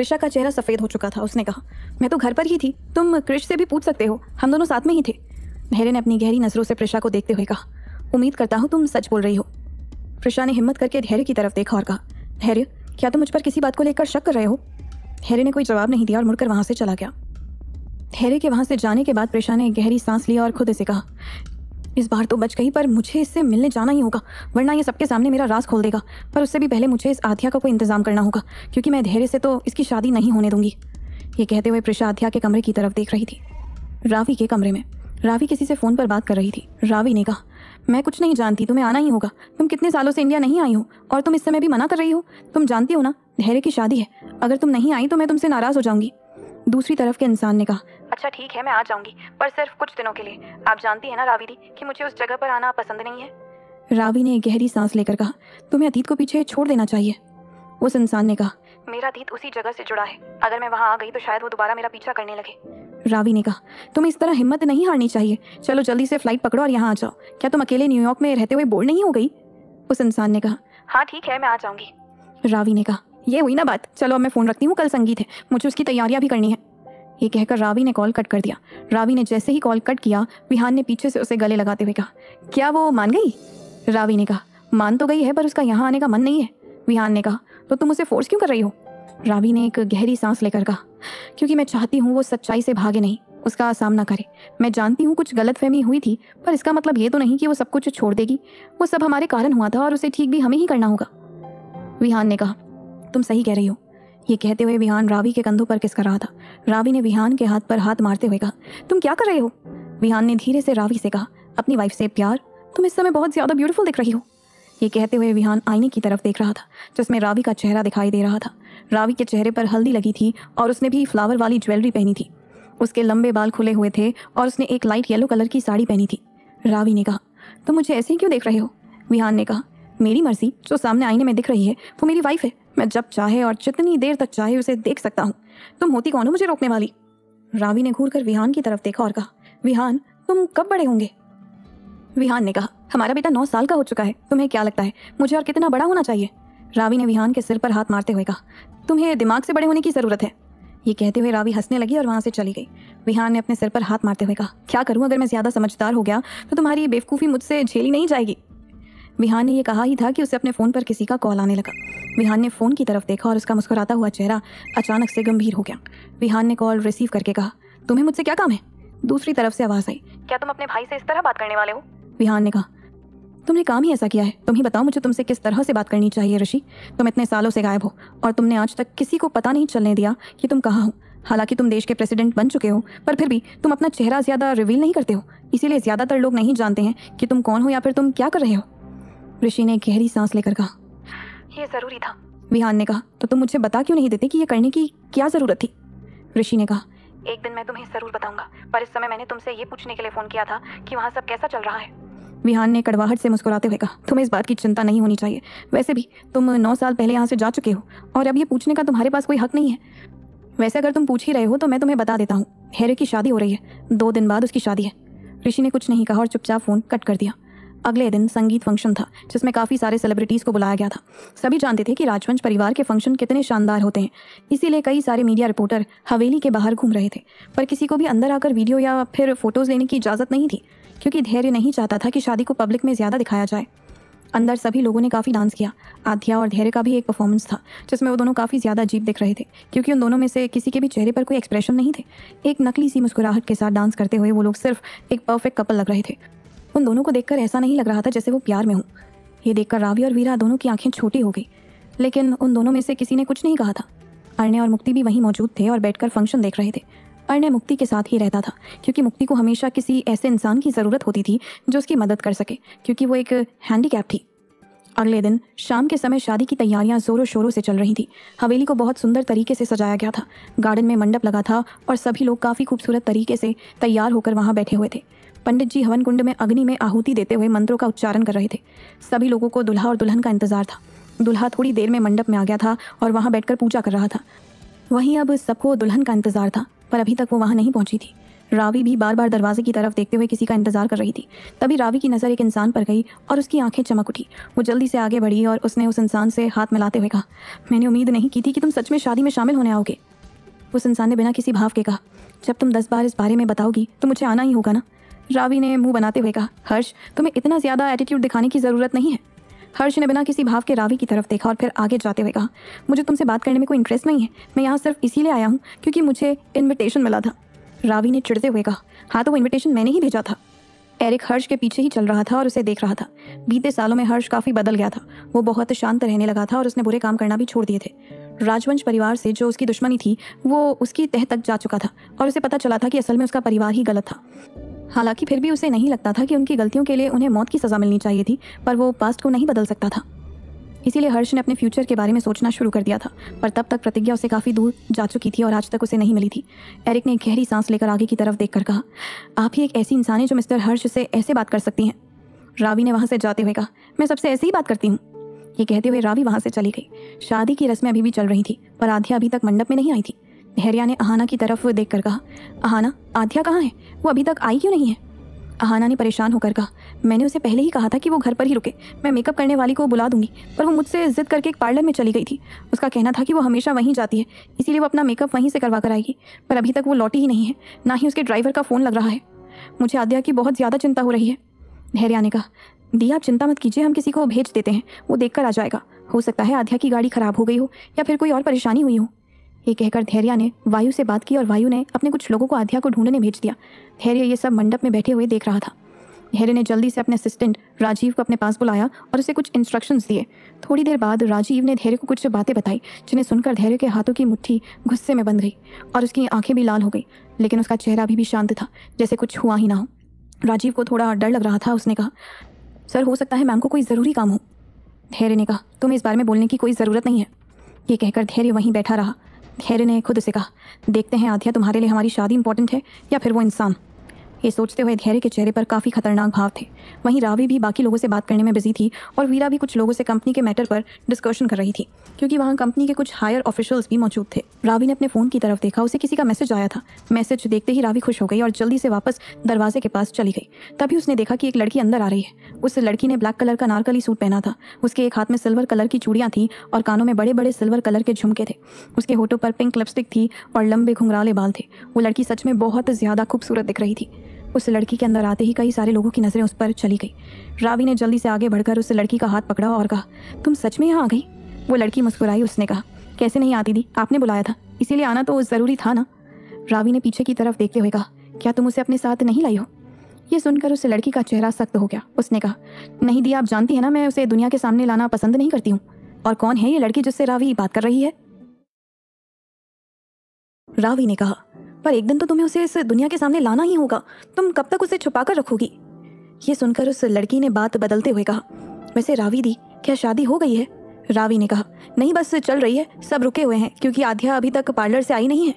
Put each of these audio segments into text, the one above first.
ऋषा का चेहरा सफ़ेद हो चुका था उसने कहा मैं तो घर पर ही थी तुम कृष से भी पूछ सकते हो हम दोनों साथ में ही थे मेहरे ने अपनी गहरी नज़रों से प्रशा को देखते हुए कहा उम्मीद करता हूँ तुम सच बोल रही हो प्रशा ने हिम्मत करके धैर्य की तरफ देखा और कहा धैर्य क्या तुम मुझ पर किसी बात को लेकर शक कर रहे हो धैर्य ने कोई जवाब नहीं दिया और मुड़कर वहां से चला गया धैर्य के वहां से जाने के बाद प्रेशा ने गहरी सांस लिया और खुद से कहा इस बार तो बच गई पर मुझे इससे मिलने जाना ही होगा वरना ये सबके सामने मेरा राज खोल देगा पर उससे भी पहले मुझे इस आध्या का कोई इंतजाम करना होगा क्योंकि मैं धैर्य से तो इसकी शादी नहीं होने दूंगी ये कहते हुए प्रिशा आध्या के कमरे की तरफ देख रही थी रावी के कमरे में रावी किसी से फ़ोन पर बात कर रही थी रावी ने कहा मैं कुछ नहीं जानती तुम्हें आना ही होगा तुम कितने सालों से इंडिया नहीं आई हो और तुम इस समय भी मना कर रही हो तुम जानती हो ना धैर्य की शादी है अगर तुम नहीं आई तो मैं तुमसे नाराज़ हो जाऊंगी दूसरी तरफ के इंसान ने कहा अच्छा ठीक है मैं आ जाऊंगी पर सिर्फ कुछ दिनों के लिए आप जानती है ना रावी दी कि मुझे उस जगह पर आना पसंद नहीं है रावी ने गहरी सांस लेकर कहा तुम्हें अतीत को पीछे छोड़ देना चाहिए उस इंसान ने कहा मेरा अतीत उसी जगह से जुड़ा है अगर मैं वहाँ आ गई तो शायद वो दोबारा मेरा पीछा करने लगे रावी ने कहा तुम्हें इस तरह हिम्मत नहीं हारनी चाहिए चलो जल्दी से फ्लाइट पकड़ो और यहाँ आ जाओ क्या तुम अकेले न्यूयॉर्क में रहते हुए बोर नहीं हो गई उस इंसान ने कहा हाँ ठीक है मैं आ जाऊंगी रावी ने कहा यह हुई ना बात चलो अब मैं फ़ोन रखती हूँ कल संगीत है मुझे उसकी तैयारियां भी करनी है ये कहकर रावी ने कॉल कट कर दिया रावी ने जैसे ही कॉल कट किया विहान ने पीछे से उसे गले लगाते हुए कहा क्या वो मान गई रावी ने कहा मान तो गई है पर उसका यहाँ आने का मन नहीं है विहान ने कहा तो तुम उसे फोर्स क्यों कर रही हो रावी ने एक गहरी सांस लेकर कहा क्योंकि मैं चाहती हूँ वो सच्चाई से भागे नहीं उसका सामना करे मैं जानती हूँ कुछ गलतफहमी हुई थी पर इसका मतलब ये तो नहीं कि वो सब कुछ छोड़ देगी वो सब हमारे कारण हुआ था और उसे ठीक भी हमें ही करना होगा विहान ने कहा तुम सही कह रही हो ये कहते हुए विहान रावी के कंधों पर किसका रहा था रावी ने विहान के हाथ पर हाथ मारते हुए कहा तुम क्या कर रहे हो विहान ने धीरे से रावी से कहा अपनी वाइफ से प्यार तुम इस समय बहुत ज़्यादा ब्यूटीफुल दिख रही हो ये कहते हुए विहान आईने की तरफ देख रहा था जिसमें रावी का चेहरा दिखाई दे रहा था रावी के चेहरे पर हल्दी लगी थी और उसने भी फ्लावर वाली ज्वेलरी पहनी थी उसके लंबे बाल खुले हुए थे और उसने एक लाइट येलो कलर की साड़ी पहनी थी रावी ने कहा तुम मुझे ऐसे ही क्यों देख रहे हो विहान ने कहा मेरी मर्जी जो सामने आईने में दिख रही है वो मेरी वाइफ है मैं जब चाहे और जितनी देर तक चाहे उसे देख सकता हूँ तुम होती कौन हो मुझे रोकने वाली रावी ने घूर कर विहान की तरफ देखा और कहा विहान तुम कब बड़े होंगे विहान ने कहा हमारा बेटा नौ साल का हो चुका है तुम्हें क्या लगता है मुझे और कितना बड़ा होना चाहिए रावी ने विहान के सिर पर हाथ मारते हुए कहा तुम्हें दिमाग से बड़े होने की ज़रूरत है ये कहते हुए रावी हंसने लगी और वहां से चली गई विहान ने अपने सिर पर हाथ मारते हुए कहा क्या करूँ अगर मैं ज़्यादा समझदार हो गया तो तुम्हारी बेवकूफ़ी मुझसे झेली नहीं जाएगी विहान ने यह कहा ही था कि उसे अपने फ़ोन पर किसी का कॉल आने लगा विहान ने फ़ोन की तरफ देखा और उसका मुस्कुराता हुआ चेहरा अचानक से गंभीर हो गया विहान ने कॉल रिसीव करके कहा तुम्हें मुझसे क्या काम है दूसरी तरफ से आवाज़ आई क्या तुम अपने भाई से इस तरह बात करने वाले हो विहान ने कहा तुमने काम ही ऐसा किया है तुम ही बताओ मुझे तुमसे किस तरह से बात करनी चाहिए ऋषि तुम इतने सालों से गायब हो और तुमने आज तक किसी को पता नहीं चलने दिया कि तुम कहाँ हो हालांकि तुम देश के प्रेसिडेंट बन चुके हो पर फिर भी तुम अपना चेहरा ज़्यादा रिवील नहीं करते हो इसीलिए ज़्यादातर लोग नहीं जानते हैं कि तुम कौन हो या फिर तुम क्या कर रहे हो ऋषि ने गहरी सांस लेकर कहा यह जरूरी था विहान ने कहा तो तुम मुझे बता क्यों नहीं देते कि यह करने की क्या ज़रूरत थी ऋषि ने कहा एक दिन मैं तुम्हें ज़रूर बताऊंगा पर इस समय मैंने तुमसे ये पूछने के लिए फ़ोन किया था कि वहाँ सब कैसा चल रहा है विहान ने कड़वाहट से मुस्कुराते हुए कहा तुम्हें इस बात की चिंता नहीं होनी चाहिए वैसे भी तुम नौ साल पहले यहाँ से जा चुके हो और अब ये पूछने का तुम्हारे पास कोई हक नहीं है वैसे अगर तुम पूछ ही रहे हो तो मैं तुम्हें बता देता हूँ हैरे की शादी हो रही है दो दिन बाद उसकी शादी है ऋषि ने कुछ नहीं कहा और चुपचाप फ़ोन कट कर दिया अगले दिन संगीत फंक्शन था जिसमें काफ़ी सारे सेलिब्रिटीज़ को बुलाया गया था सभी जानते थे कि राजवंश परिवार के फंक्शन कितने शानदार होते हैं इसीलिए कई सारे मीडिया रिपोर्टर हवेली के बाहर घूम रहे थे पर किसी को भी अंदर आकर वीडियो या फिर फ़ोटोज़ लेने की इजाज़त नहीं थी क्योंकि धैर्य नहीं चाहता था कि शादी को पब्लिक में ज़्यादा दिखाया जाए अंदर सभी लोगों ने काफ़ी डांस किया आध्या और धैर्य का भी एक परफॉर्मेंस था जिसमें वो दोनों काफ़ी ज़्यादा अजीब दिख रहे थे क्योंकि उन दोनों में से किसी के भी चेहरे पर कोई एक्सप्रेशन नहीं थे एक नकली सी मुस्कुराहट के साथ डांस करते हुए वो लोग सिर्फ एक परफेक्ट कपल लग रहे थे उन दोनों को देखकर ऐसा नहीं लग रहा था जैसे वो प्यार में हूँ ये देखकर रावी और वीरा दोनों की आंखें छोटी हो गई लेकिन उन दोनों में से किसी ने कुछ नहीं कहा था अर्ण्य और मुक्ति भी वहीं मौजूद थे और बैठकर फंक्शन देख रहे थे अर्ण्य मुक्ति के साथ ही रहता था क्योंकि मुक्ति को हमेशा किसी ऐसे इंसान की ज़रूरत होती थी जो उसकी मदद कर सके क्योंकि वो एक हैंडीकैप थी अगले दिन शाम के समय शादी की तैयारियां जोरों शोरों से चल रही थी हवेली को बहुत सुंदर तरीके से सजाया गया था गार्डन में मंडप लगा था और सभी लोग काफ़ी खूबसूरत तरीके से तैयार होकर वहां बैठे हुए थे पंडित जी हवन कुंड में अग्नि में आहुति देते हुए मंत्रों का उच्चारण कर रहे थे सभी लोगों को दुल्हा और दुल्हन का इंतजार था दुल्हा थोड़ी देर में मंडप में आ गया था और वहाँ बैठकर पूजा कर रहा था वहीं अब सबको दुल्हन का इंतजार था पर अभी तक वो वहाँ नहीं पहुँची थी रावी भी बार बार दरवाजे की तरफ देखते हुए किसी का इंतजार कर रही थी तभी रावी की नज़र एक इंसान पर गई और उसकी आंखें चमक उठी वो जल्दी से आगे बढ़ी और उसने उस इंसान से हाथ मिलाते हुए कहा मैंने उम्मीद नहीं की थी कि तुम सच में शादी में शामिल होने आओगे उस इंसान ने बिना किसी भाव के कहा जब तुम दस बार इस बारे में बताओगी तो मुझे आना ही होगा ना रावी ने मुंह बनाते हुए कहा हर्ष तुम्हें इतना ज़्यादा एटीट्यूड दिखाने की ज़रूरत नहीं है हर्ष ने बिना किसी भाव के रावी की तरफ देखा और फिर आगे जाते हुए कहा मुझे तुमसे बात करने में कोई इंटरेस्ट नहीं है मैं यहाँ सिर्फ इसीलिए आया हूँ क्योंकि मुझे इन्विटेशन मिला था रावी ने चिड़ते हुए कहा हाँ तो वो इन्विटेशन मैंने ही भेजा था एरिक हर्ष के पीछे ही चल रहा था और उसे देख रहा था बीते सालों में हर्ष काफ़ी बदल गया था वो बहुत शांत रहने लगा था और उसने बुरे काम करना भी छोड़ दिए थे राजवंश परिवार से जो उसकी दुश्मनी थी वो उसकी तह तक जा चुका था और उसे पता चला था कि असल में उसका परिवार ही गलत था हालांकि फिर भी उसे नहीं लगता था कि उनकी गलतियों के लिए उन्हें मौत की सज़ा मिलनी चाहिए थी पर वो पास्ट को नहीं बदल सकता था इसीलिए हर्ष ने अपने फ्यूचर के बारे में सोचना शुरू कर दिया था पर तब तक प्रतिज्ञा उसे काफ़ी दूर जा चुकी थी और आज तक उसे नहीं मिली थी एरिक ने गहरी सांस लेकर आगे की तरफ देखकर कहा आप ही एक ऐसी इंसान है जो मिस्टर हर्ष से ऐसे बात कर सकती हैं रावी ने वहाँ से जाते हुए कहा मैं सबसे ऐसे ही बात करती हूँ ये कहते हुए रावी वहाँ से चली गई शादी की रस्में अभी भी चल रही थी पर आध्या अभी तक मंडप में नहीं आई थी हैरिया ने अहाना की तरफ देख कर कहा अहाना आध्या कहाँ है वो अभी तक आई क्यों नहीं है अहाना ने परेशान होकर कहा मैंने उसे पहले ही कहा था कि वो घर पर ही रुके मैं मेकअप करने वाली को बुला दूंगी पर वो मुझसे जिद करके एक पार्लर में चली गई थी उसका कहना था कि वो हमेशा वहीं जाती है इसीलिए वो अपना मेकअप वहीं से करवा कर आएगी पर अभी तक वो लौटी ही नहीं है ना ही उसके ड्राइवर का फ़ोन लग रहा है मुझे आध्या की बहुत ज़्यादा चिंता हो रही है हैरिया ने कहा दी आप चिंता मत कीजिए हम किसी को भेज देते हैं वो देख कर आ जाएगा हो सकता है आध्या की गाड़ी ख़राब हो गई हो या फिर कोई और परेशानी हुई हो ये कहकर धैर्या ने वायु से बात की और वायु ने अपने कुछ लोगों को आध्या को ढूंढने भेज दिया धैर्य ये सब मंडप में बैठे हुए देख रहा था धैर्य ने जल्दी से अपने असिस्टेंट राजीव को अपने पास बुलाया और उसे कुछ इंस्ट्रक्शंस दिए थोड़ी देर बाद राजीव ने धैर्य को कुछ बातें बताई जिन्हें सुनकर धैर्य के हाथों की मुट्ठी गुस्से में बंध गई और उसकी आंखें भी लाल हो गई लेकिन उसका चेहरा अभी भी शांत था जैसे कुछ हुआ ही ना हो राजीव को थोड़ा डर लग रहा था उसने कहा सर हो सकता है मैम को कोई ज़रूरी काम हो धैर्य ने कहा तुम इस बारे में बोलने की कोई ज़रूरत नहीं है ये कहकर धैर्य वहीं बैठा रहा खैरे ने खुद से कहा देखते हैं आधिया तुम्हारे लिए हमारी शादी इंपॉर्टेंट है या फिर वो इंसान ये सोचते हुए धैर्य के चेहरे पर काफ़ी खतरनाक भाव थे वहीं रावी भी बाकी लोगों से बात करने में बिजी थी और वीरा भी कुछ लोगों से कंपनी के मैटर पर डिस्कशन कर रही थी क्योंकि वहाँ कंपनी के कुछ हायर ऑफिशियल्स भी मौजूद थे रावी ने अपने फ़ोन की तरफ देखा उसे किसी का मैसेज आया था मैसेज देखते ही रावी खुश हो गई और जल्दी से वापस दरवाजे के पास चली गई तभी उसने देखा कि एक लड़की अंदर आ रही है उस लड़की ने ब्लैक कलर का नारकली सूट पहना था उसके एक हाथ में सिल्वर कलर की चूड़ियाँ थी और कानों में बड़े बड़े सिल्वर कलर के झुमके थे उसके होठों पर पिंक लिपस्टिक थी और लंबे घुंघराले बाल थे वो लड़की सच में बहुत ज़्यादा खूबसूरत दिख रही थी उस लड़की के अंदर आते ही कई सारे लोगों की नज़रें उस पर चली गई रावी ने जल्दी से आगे बढ़कर उस लड़की का हाथ पकड़ा और कहा तुम सच में यहाँ आ गई वो लड़की मुस्कुराई उसने कहा कैसे नहीं आती दी आपने बुलाया था इसीलिए आना तो ज़रूरी था ना रावी ने पीछे की तरफ देखते हुए कहा क्या तुम उसे अपने साथ नहीं लाई हो ये सुनकर उस लड़की का चेहरा सख्त हो गया उसने कहा नहीं दी आप जानती है ना मैं उसे दुनिया के सामने लाना पसंद नहीं करती हूँ और कौन है ये लड़की जिससे रावी बात कर रही है रावी ने कहा पर एक दिन तो तुम्हें उसे इस दुनिया के सामने लाना ही होगा तुम कब तक उसे छुपा कर रखोगी ये सुनकर उस लड़की ने बात बदलते हुए कहा वैसे रावी दी क्या शादी हो गई है रावी ने कहा नहीं बस चल रही है सब रुके हुए हैं क्योंकि आध्या अभी तक पार्लर से आई नहीं है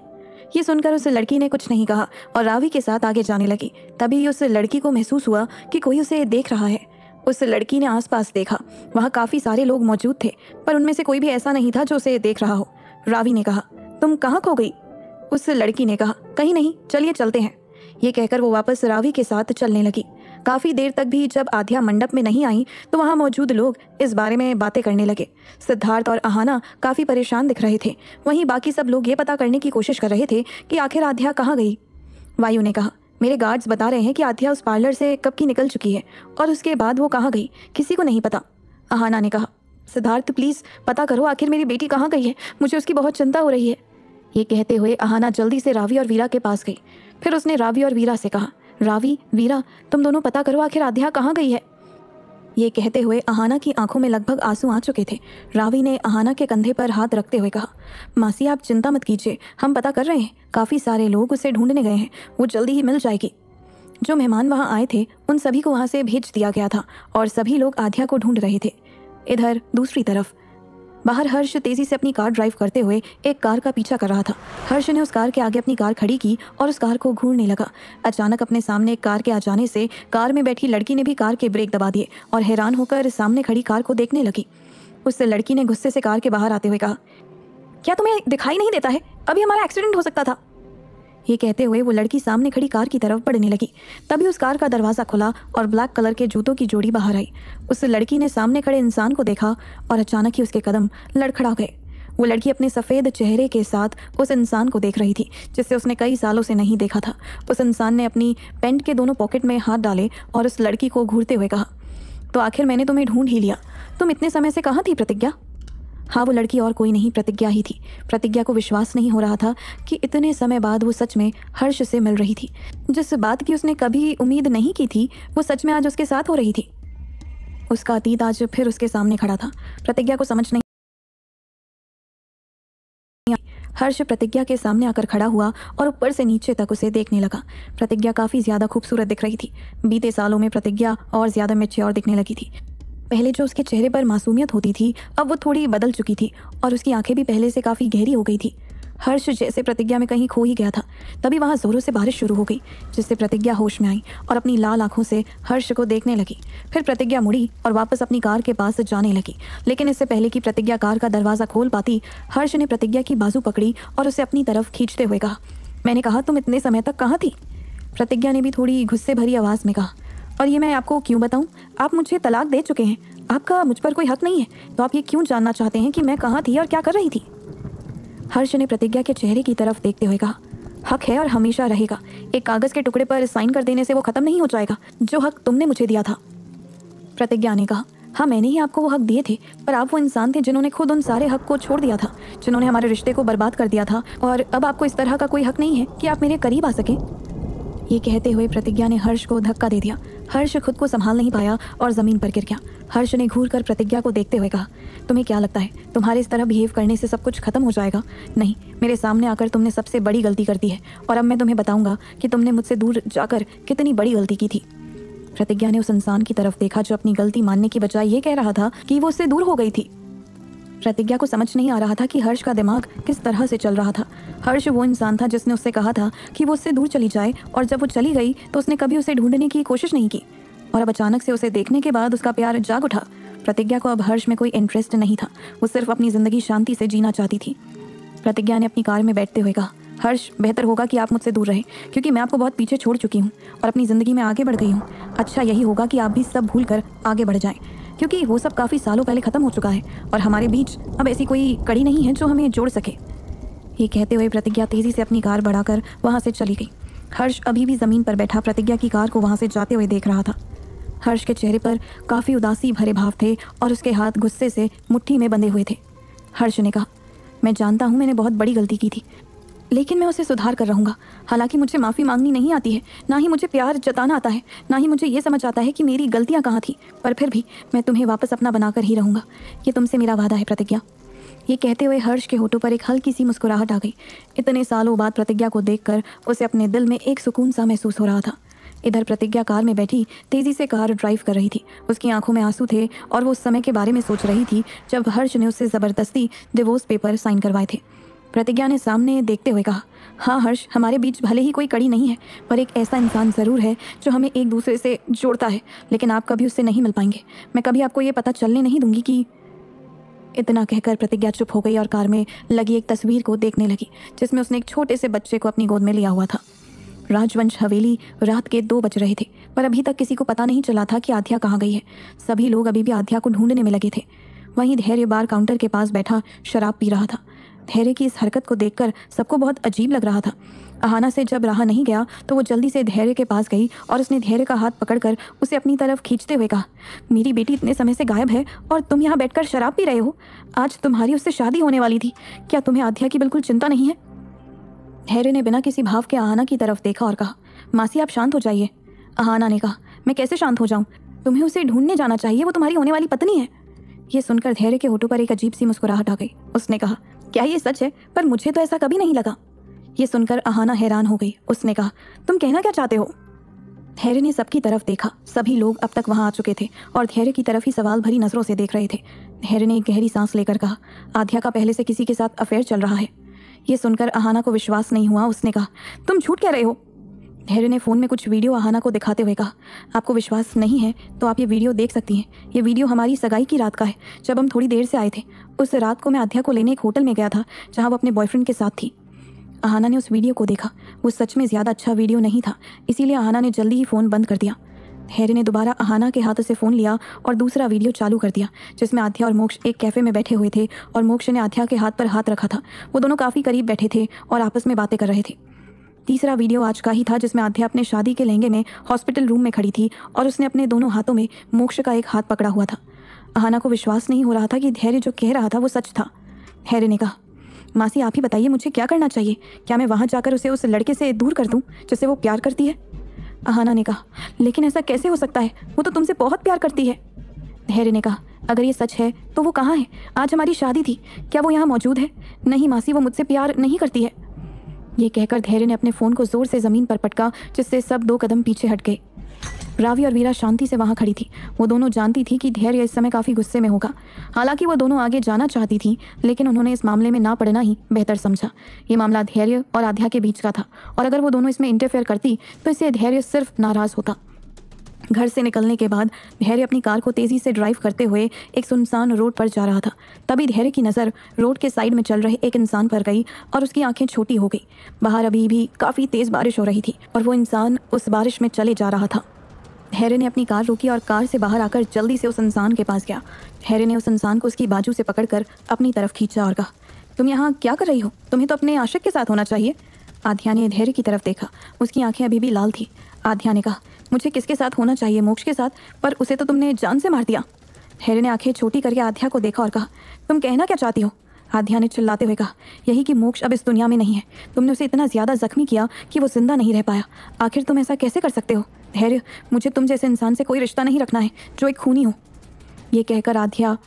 ये सुनकर उस लड़की ने कुछ नहीं कहा और रावी के साथ आगे जाने लगी तभी उस लड़की को महसूस हुआ कि कोई उसे देख रहा है उस लड़की ने आसपास देखा वहाँ काफ़ी सारे लोग मौजूद थे पर उनमें से कोई भी ऐसा नहीं था जो उसे देख रहा हो रावी ने कहा तुम कहाँ खो गई उस लड़की ने कहा कहीं नहीं चलिए चलते हैं ये कहकर वो वापस रावी के साथ चलने लगी काफ़ी देर तक भी जब आध्या मंडप में नहीं आई तो वहाँ मौजूद लोग इस बारे में बातें करने लगे सिद्धार्थ और अहाना काफ़ी परेशान दिख रहे थे वहीं बाकी सब लोग ये पता करने की कोशिश कर रहे थे कि आखिर आध्या कहाँ गई वायु ने कहा मेरे गार्ड्स बता रहे हैं कि आध्या उस पार्लर से कब की निकल चुकी है और उसके बाद वो कहाँ गई किसी को नहीं पता अहाना ने कहा सिद्धार्थ प्लीज़ पता करो आखिर मेरी बेटी कहाँ गई है मुझे उसकी बहुत चिंता हो रही है ये कहते हुए अहाना जल्दी से रावी और वीरा के पास गई फिर उसने रावी और वीरा से कहा रावी वीरा तुम दोनों पता करो आखिर आध्या कहाँ गई है ये कहते हुए अहाना की आंखों में लगभग आंसू आ चुके थे रावी ने अहाना के कंधे पर हाथ रखते हुए कहा मासी आप चिंता मत कीजिए हम पता कर रहे हैं काफ़ी सारे लोग उसे ढूंढने गए हैं वो जल्दी ही मिल जाएगी जो मेहमान वहाँ आए थे उन सभी को वहाँ से भेज दिया गया था और सभी लोग आध्या को ढूंढ रहे थे इधर दूसरी तरफ बाहर हर्ष तेजी से अपनी कार ड्राइव करते हुए एक कार का पीछा कर रहा था हर्ष ने उस कार के आगे अपनी कार खड़ी की और उस कार को घूरने लगा अचानक अपने सामने एक कार के आ जाने से कार में बैठी लड़की ने भी कार के ब्रेक दबा दिए और हैरान होकर सामने खड़ी कार को देखने लगी उस लड़की ने गुस्से से कार के बाहर आते हुए कहा क्या तुम्हें दिखाई नहीं देता है अभी हमारा एक्सीडेंट हो सकता था ये कहते हुए वो लड़की सामने खड़ी कार की तरफ बढ़ने लगी तभी उस कार का दरवाज़ा खुला और ब्लैक कलर के जूतों की जोड़ी बाहर आई उस लड़की ने सामने खड़े इंसान को देखा और अचानक ही उसके कदम लड़खड़ा गए वो लड़की अपने सफ़ेद चेहरे के साथ उस इंसान को देख रही थी जिसे उसने कई सालों से नहीं देखा था उस इंसान ने अपनी पेंट के दोनों पॉकेट में हाथ डाले और उस लड़की को घूरते हुए कहा तो आखिर मैंने तुम्हें ढूंढ ही लिया तुम इतने समय से कहाँ थी प्रतिज्ञा हाँ वो लड़की और कोई नहीं प्रतिज्ञा ही थी प्रतिज्ञा को विश्वास नहीं हो रहा था कि इतने समय बाद वो सच में हर्ष से मिल रही थी जिस बात की उसने कभी उम्मीद नहीं की थी वो सच में आज उसके साथ हो रही थी उसका अतीत आज फिर उसके सामने खड़ा था प्रतिज्ञा को समझ नहीं हर्ष प्रतिज्ञा के सामने आकर खड़ा हुआ और ऊपर से नीचे तक उसे देखने लगा प्रतिज्ञा काफ़ी ज़्यादा खूबसूरत दिख रही थी बीते सालों में प्रतिज्ञा और ज़्यादा मेच्योर दिखने लगी थी पहले जो उसके चेहरे पर मासूमियत होती थी अब वो थोड़ी बदल चुकी थी और उसकी आंखें भी पहले से काफ़ी गहरी हो गई थी हर्ष जैसे प्रतिज्ञा में कहीं खो ही गया था तभी वहाँ ज़ोरों से बारिश शुरू हो गई जिससे प्रतिज्ञा होश में आई और अपनी लाल आंखों से हर्ष को देखने लगी फिर प्रतिज्ञा मुड़ी और वापस अपनी कार के पास जाने लगी लेकिन इससे पहले कि प्रतिज्ञा कार का दरवाज़ा खोल पाती हर्ष ने प्रतिज्ञा की बाजू पकड़ी और उसे अपनी तरफ खींचते हुए कहा मैंने कहा तुम इतने समय तक कहाँ थी प्रतिज्ञा ने भी थोड़ी गुस्से भरी आवाज़ में कहा और ये मैं आपको क्यों बताऊं आप मुझे तलाक दे चुके हैं आपका मुझ पर कोई हक नहीं है तो आप ये क्यों जानना चाहते हैं कि मैं कहाँ थी और क्या कर रही थी हर्ष ने प्रतिज्ञा के चेहरे की तरफ देखते हुए कहा हक है और हमेशा रहेगा एक कागज़ के टुकड़े पर साइन कर देने से वो ख़त्म नहीं हो जाएगा जो हक तुमने मुझे दिया था प्रतिज्ञा ने कहा हाँ मैंने ही आपको वो हक दिए थे पर आप वो इंसान थे जिन्होंने खुद उन सारे हक को छोड़ दिया था जिन्होंने हमारे रिश्ते को बर्बाद कर दिया था और अब आपको इस तरह का कोई हक नहीं है कि आप मेरे करीब आ सकें ये कहते हुए प्रतिज्ञा ने हर्ष को धक्का दे दिया हर्ष खुद को संभाल नहीं पाया और ज़मीन पर गिर गया हर्ष ने घूर कर प्रतिज्ञा को देखते हुए कहा तुम्हें क्या लगता है तुम्हारे इस तरह बिहेव करने से सब कुछ खत्म हो जाएगा नहीं मेरे सामने आकर तुमने सबसे बड़ी गलती कर दी है और अब मैं तुम्हें बताऊंगा कि तुमने मुझसे दूर जाकर कितनी बड़ी गलती की थी प्रतिज्ञा ने उस इंसान की तरफ देखा जो अपनी गलती मानने की बजाय ये कह रहा था कि वो उससे दूर हो गई थी प्रतिज्ञा को समझ नहीं आ रहा था कि हर्ष का दिमाग किस तरह से चल रहा था हर्ष वो इंसान था जिसने उससे कहा था कि वो उससे दूर चली जाए और जब वो चली गई तो उसने कभी उसे ढूंढने की कोशिश नहीं की और अब अचानक से उसे देखने के बाद उसका प्यार जाग उठा प्रतिज्ञा को अब हर्ष में कोई इंटरेस्ट नहीं था वो सिर्फ अपनी ज़िंदगी शांति से जीना चाहती थी प्रतिज्ञा ने अपनी कार में बैठते हुए कहा हर्ष बेहतर होगा कि आप मुझसे दूर रहे क्योंकि मैं आपको बहुत पीछे छोड़ चुकी हूँ और अपनी ज़िंदगी में आगे बढ़ गई हूँ अच्छा यही होगा कि आप भी सब भूल कर आगे बढ़ जाएं क्योंकि वो सब काफ़ी सालों पहले ख़त्म हो चुका है और हमारे बीच अब ऐसी कोई कड़ी नहीं है जो हमें जोड़ सके ये कहते हुए प्रतिज्ञा तेज़ी से अपनी कार बढ़ाकर वहाँ से चली गई हर्ष अभी भी ज़मीन पर बैठा प्रतिज्ञा की कार को वहाँ से जाते हुए देख रहा था हर्ष के चेहरे पर काफ़ी उदासी भरे भाव थे और उसके हाथ गुस्से से मुट्ठी में बंधे हुए थे हर्ष ने कहा मैं जानता हूँ मैंने बहुत बड़ी गलती की थी लेकिन मैं उसे सुधार कर रहूँगा हालांकि मुझे माफ़ी मांगनी नहीं आती है ना ही मुझे प्यार जताना आता है ना ही मुझे ये समझ आता है कि मेरी गलतियाँ कहाँ थी पर फिर भी मैं तुम्हें वापस अपना बनाकर ही रहूँगा ये तुमसे मेरा वादा है प्रतिज्ञा ये कहते हुए हर्ष के होठों पर एक हल्की सी मुस्कुराहट आ गई इतने सालों बाद प्रतिज्ञा को देखकर उसे अपने दिल में एक सुकून सा महसूस हो रहा था इधर प्रतिज्ञा कार में बैठी तेजी से कार ड्राइव कर रही थी उसकी आंखों में आंसू थे और वो उस समय के बारे में सोच रही थी जब हर्ष ने उससे ज़बरदस्ती डिवोर्स पेपर साइन करवाए थे प्रतिज्ञा ने सामने देखते हुए कहा हाँ हर्ष हमारे बीच भले ही कोई कड़ी नहीं है पर एक ऐसा इंसान ज़रूर है जो हमें एक दूसरे से जोड़ता है लेकिन आप कभी उससे नहीं मिल पाएंगे मैं कभी आपको ये पता चलने नहीं दूंगी कि इतना कहकर प्रतिज्ञा चुप हो गई और कार में लगी एक तस्वीर को देखने लगी जिसमें उसने एक छोटे से बच्चे को अपनी गोद में लिया हुआ था राजवंश हवेली रात के दो बज रहे थे पर अभी तक किसी को पता नहीं चला था कि आध्या कहाँ गई है सभी लोग अभी भी आध्या को ढूंढने में लगे थे वहीं धैर्य बार काउंटर के पास बैठा शराब पी रहा था धैर्य की इस हरकत को देखकर सबको बहुत अजीब लग रहा था अहाना से जब रहा नहीं गया तो वो जल्दी से धैर्य के पास गई और उसने धैर्य का हाथ पकड़कर उसे अपनी तरफ खींचते हुए कहा मेरी बेटी इतने समय से गायब है और तुम यहाँ बैठकर शराब पी रहे हो आज तुम्हारी उससे शादी होने वाली थी क्या तुम्हें आध्या की बिल्कुल चिंता नहीं है धैर्य ने बिना किसी भाव के आहाना की तरफ देखा और कहा मासी आप शांत हो जाइए अहाना ने कहा मैं कैसे शांत हो जाऊं तुम्हें उसे ढूंढने जाना चाहिए वो तुम्हारी होने वाली पत्नी है ये सुनकर धैर्य के होठों पर एक अजीब सी मुस्कुराहट आ गई उसने कहा क्या ये सच है पर मुझे तो ऐसा कभी नहीं लगा ये सुनकर अहाना हैरान हो गई उसने कहा तुम कहना क्या चाहते हो धैर्य ने सबकी तरफ देखा सभी लोग अब तक वहां आ चुके थे और धैर्य की तरफ ही सवाल भरी नजरों से देख रहे थे धैर्य ने एक गहरी सांस लेकर कहा आध्या का पहले से किसी के साथ अफेयर चल रहा है ये सुनकर अहाना को विश्वास नहीं हुआ उसने कहा तुम झूठ कह रहे हो हेरे ने फ़ोन में कुछ वीडियो आहाना को दिखाते हुए कहा आपको विश्वास नहीं है तो आप ये वीडियो देख सकती हैं ये वीडियो हमारी सगाई की रात का है जब हम थोड़ी देर से आए थे उस रात को मैं अध्या को लेने एक होटल में गया था जहाँ वो अपने बॉयफ्रेंड के साथ थी आहाना ने उस वीडियो को देखा वो सच में ज़्यादा अच्छा वीडियो नहीं था इसीलिए आहाना ने जल्दी ही फ़ोन बंद कर दिया हैरी ने दोबारा अहाना के हाथों से फ़ोन लिया और दूसरा वीडियो चालू कर दिया जिसमें आध्या और मोक्ष एक कैफ़े में बैठे हुए थे और मोक्ष ने आध्या के हाथ पर हाथ रखा था वो दोनों काफ़ी करीब बैठे थे और आपस में बातें कर रहे थे तीसरा वीडियो आज का ही था जिसमें आध्या अपने शादी के लहंगे में हॉस्पिटल रूम में खड़ी थी और उसने अपने दोनों हाथों में मोक्ष का एक हाथ पकड़ा हुआ था अहाना को विश्वास नहीं हो रहा था कि धैर्य जो कह रहा था वो सच था हैरे ने कहा मासी आप ही बताइए मुझे क्या करना चाहिए क्या मैं वहाँ जाकर उसे उस लड़के से दूर कर दूँ जिससे वो प्यार करती है अहाना ने कहा लेकिन ऐसा कैसे हो सकता है वो तो तुमसे बहुत प्यार करती है धैर्य ने कहा अगर ये सच है तो वो कहाँ है आज हमारी शादी थी क्या वो यहाँ मौजूद है नहीं मासी वो मुझसे प्यार नहीं करती है ये कहकर धैर्य ने अपने फ़ोन को ज़ोर से ज़मीन पर पटका जिससे सब दो कदम पीछे हट गए रावी और वीरा शांति से वहां खड़ी थी वो दोनों जानती थी कि धैर्य इस समय काफ़ी गुस्से में होगा हालांकि वो दोनों आगे जाना चाहती थी लेकिन उन्होंने इस मामले में ना पड़ना ही बेहतर समझा ये मामला धैर्य और आध्या के बीच का था और अगर वो दोनों इसमें इंटरफेयर करती तो इससे धैर्य सिर्फ नाराज़ होता घर से निकलने के बाद धैर्य अपनी कार को तेज़ी से ड्राइव करते हुए एक सुनसान रोड पर जा रहा था तभी धैर्य की नज़र रोड के साइड में चल रहे एक इंसान पर गई और उसकी आंखें छोटी हो गई बाहर अभी भी काफ़ी तेज़ बारिश हो रही थी और वो इंसान उस बारिश में चले जा रहा था हैरे ने अपनी कार रोकी और कार से बाहर आकर जल्दी से उस इंसान के पास गया हैरे ने उस इंसान को उसकी बाजू से पकड़कर अपनी तरफ खींचा और कहा तुम यहाँ क्या कर रही हो तुम्हें तो अपने आशिक के साथ होना चाहिए आध्या ने धैर्य की तरफ देखा उसकी आंखें अभी भी लाल थी आध्या ने कहा मुझे किसके साथ होना चाहिए मोक्ष के साथ पर उसे तो तुमने जान से मार दिया धैर्य ने आंखें छोटी करके आध्या को देखा और कहा तुम कहना क्या चाहती हो आध्या ने चिल्लाते हुए कहा यही कि मोक्ष अब इस दुनिया में नहीं है तुमने उसे इतना ज़्यादा जख्मी किया कि वो जिंदा नहीं रह पाया आखिर तुम ऐसा कैसे कर सकते हो धैर्य मुझे तुम जैसे इंसान से कोई रिश्ता नहीं रखना है जो एक खूनी हो ये कहकर आध्या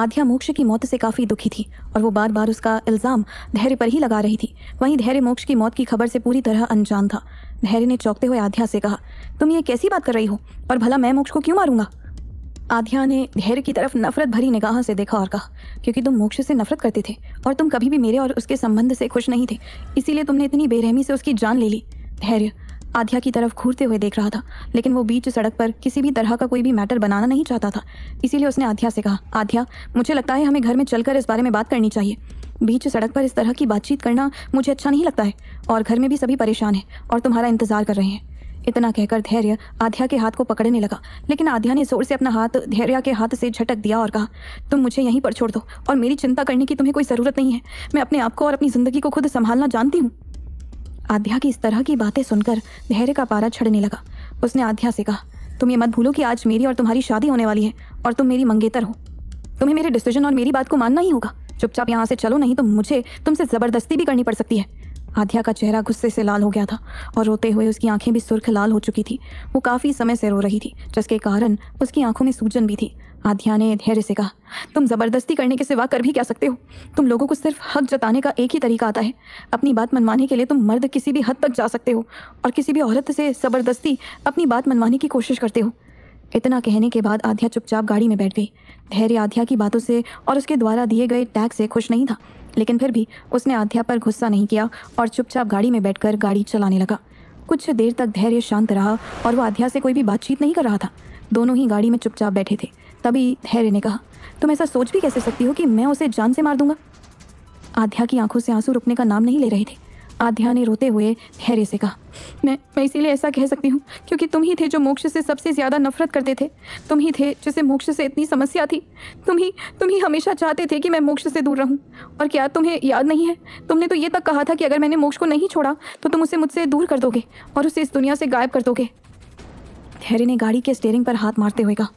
आध्या मोक्ष की मौत से काफ़ी दुखी थी और वो बार बार उसका इल्ज़ाम धैर्य पर ही लगा रही थी वहीं धैर्य मोक्ष की मौत की खबर से पूरी तरह अनजान था धैर्य ने चौंकते हुए आध्या से कहा तुम ये कैसी बात कर रही हो और भला मैं मोक्ष को क्यों मारूंगा आध्या ने धैर्य की तरफ नफरत भरी निगाह से देखा और कहा क्योंकि तुम मोक्ष से नफरत करते थे और तुम कभी भी मेरे और उसके संबंध से खुश नहीं थे इसीलिए तुमने इतनी बेरहमी से उसकी जान ले ली धैर्य आध्या की तरफ घूरते हुए देख रहा था लेकिन वो बीच सड़क पर किसी भी तरह का कोई भी मैटर बनाना नहीं चाहता था इसीलिए उसने आध्या से कहा आध्या मुझे लगता है हमें घर में चलकर इस बारे में बात करनी चाहिए बीच सड़क पर इस तरह की बातचीत करना मुझे अच्छा नहीं लगता है और घर में भी सभी परेशान हैं और तुम्हारा इंतजार कर रहे हैं इतना कहकर धैर्य आध्या के हाथ को पकड़ने लगा लेकिन आध्या ने जोर से अपना हाथ धैर्य के हाथ से झटक दिया और कहा तुम मुझे यहीं पर छोड़ दो और मेरी चिंता करने की तुम्हें कोई ज़रूरत नहीं है मैं अपने आप को और अपनी ज़िंदगी को खुद संभालना जानती हूँ आध्या की इस तरह की बातें सुनकर धैर्य का पारा छड़ने लगा उसने आध्या से कहा तुम ये मत भूलो कि आज मेरी और तुम्हारी शादी होने वाली है और तुम मेरी मंगेतर हो तुम्हें मेरे डिसीजन और मेरी बात को मानना ही होगा चुपचाप यहाँ से चलो नहीं तो मुझे तुमसे ज़बरदस्ती भी करनी पड़ सकती है आध्या का चेहरा गुस्से से लाल हो गया था और रोते हुए उसकी आंखें भी सुर्ख लाल हो चुकी थी वो काफ़ी समय से रो रही थी जिसके कारण उसकी आंखों में सूजन भी थी आध्या ने धैर्य से कहा तुम ज़बरदस्ती करने के सिवा कर भी क्या सकते हो तुम लोगों को सिर्फ हक जताने का एक ही तरीका आता है अपनी बात मनवाने के लिए तुम मर्द किसी भी हद तक जा सकते हो और किसी भी औरत से ज़बरदस्ती अपनी बात मनवाने की कोशिश करते हो इतना कहने के बाद आध्या चुपचाप गाड़ी में बैठ गई धैर्य आध्या की बातों से और उसके द्वारा दिए गए टैग से खुश नहीं था लेकिन फिर भी उसने आध्या पर गुस्सा नहीं किया और चुपचाप गाड़ी में बैठकर गाड़ी चलाने लगा कुछ देर तक धैर्य शांत रहा और वो आध्या से कोई भी बातचीत नहीं कर रहा था दोनों ही गाड़ी में चुपचाप बैठे थे तभी हैरी ने कहा तुम ऐसा सोच भी कैसे सकती हो कि मैं उसे जान से मार दूंगा आध्या की आंखों से आंसू रुकने का नाम नहीं ले रहे थे आध्या ने रोते हुए हैरी से कहा मैं मैं इसीलिए ऐसा कह सकती हूँ क्योंकि तुम ही थे जो मोक्ष से सबसे ज़्यादा नफरत करते थे तुम ही थे जिसे मोक्ष से इतनी समस्या थी तुम ही तुम ही हमेशा चाहते थे कि मैं मोक्ष से दूर रहूँ और क्या तुम्हें याद नहीं है तुमने तो ये तक कहा था कि अगर मैंने मोक्ष को नहीं छोड़ा तो तुम उसे मुझसे दूर कर दोगे और उसे इस दुनिया से गायब कर दोगे हैरी ने गाड़ी के स्टेयरिंग पर हाथ मारते हुए कहा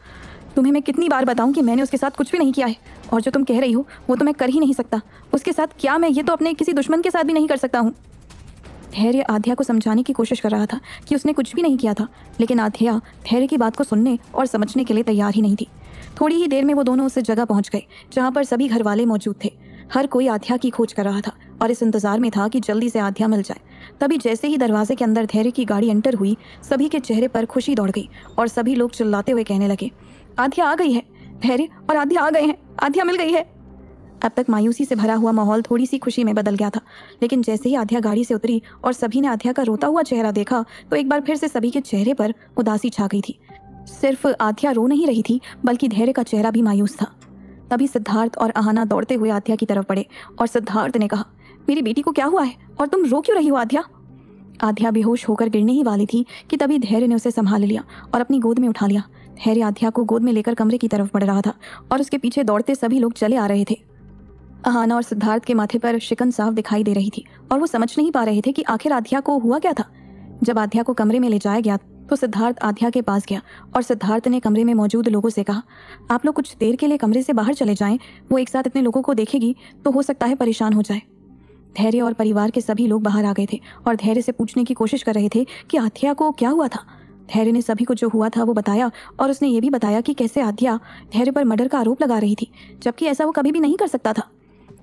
तुम्हें मैं कितनी बार बताऊं कि मैंने उसके साथ कुछ भी नहीं किया है और जो तुम कह रही हो वो तो मैं कर ही नहीं सकता उसके साथ क्या मैं ये तो अपने किसी दुश्मन के साथ भी नहीं कर सकता हूँ धैर्य आध्या को समझाने की कोशिश कर रहा था कि उसने कुछ भी नहीं किया था लेकिन आध्या धैर्य की बात को सुनने और समझने के लिए तैयार ही नहीं थी थोड़ी ही देर में वो दोनों उस जगह पहुंच गए जहाँ पर सभी घर वाले मौजूद थे हर कोई आध्या की खोज कर रहा था और इस इंतजार में था कि जल्दी से आध्या मिल जाए तभी जैसे ही दरवाजे के अंदर धैर्य की गाड़ी एंटर हुई सभी के चेहरे पर खुशी दौड़ गई और सभी लोग चिल्लाते हुए कहने लगे आधिया आ गई है धैर्य और आधिया आ गए हैं आधिया मिल गई है अब तक मायूसी से भरा हुआ माहौल थोड़ी सी खुशी में बदल गया था लेकिन जैसे ही आध्या गाड़ी से उतरी और सभी ने आध्या का रोता हुआ चेहरा देखा तो एक बार फिर से सभी के चेहरे पर उदासी छा गई थी सिर्फ आध्या रो नहीं रही थी बल्कि धैर्य का चेहरा भी मायूस था तभी सिद्धार्थ और आहाना दौड़ते हुए आध्या की तरफ पड़े और सिद्धार्थ ने कहा मेरी बेटी को क्या हुआ है और तुम रो क्यों रही हो आध्या आध्या बेहोश होकर गिरने ही वाली थी कि तभी धैर्य ने उसे संभाल लिया और अपनी गोद में उठा लिया हैरी आध्या को गोद में लेकर कमरे की तरफ बढ़ रहा था और उसके पीछे दौड़ते सभी लोग चले आ रहे थे अहाना और सिद्धार्थ के माथे पर शिकन साफ दिखाई दे रही थी और वो समझ नहीं पा रहे थे कि आखिर आध्या को हुआ क्या था जब आध्या को कमरे में ले जाया गया तो सिद्धार्थ आध्या के पास गया और सिद्धार्थ ने कमरे में मौजूद लोगों से कहा आप लोग कुछ देर के लिए कमरे से बाहर चले जाएं वो एक साथ इतने लोगों को देखेगी तो हो सकता है परेशान हो जाए धैर्य और परिवार के सभी लोग बाहर आ गए थे और धैर्य से पूछने की कोशिश कर रहे थे कि आध्या को क्या हुआ था धैर्य ने सभी को जो हुआ था वो बताया और उसने ये भी बताया कि कैसे आध्या धैर्य पर मर्डर का आरोप लगा रही थी जबकि ऐसा वो कभी भी नहीं कर सकता था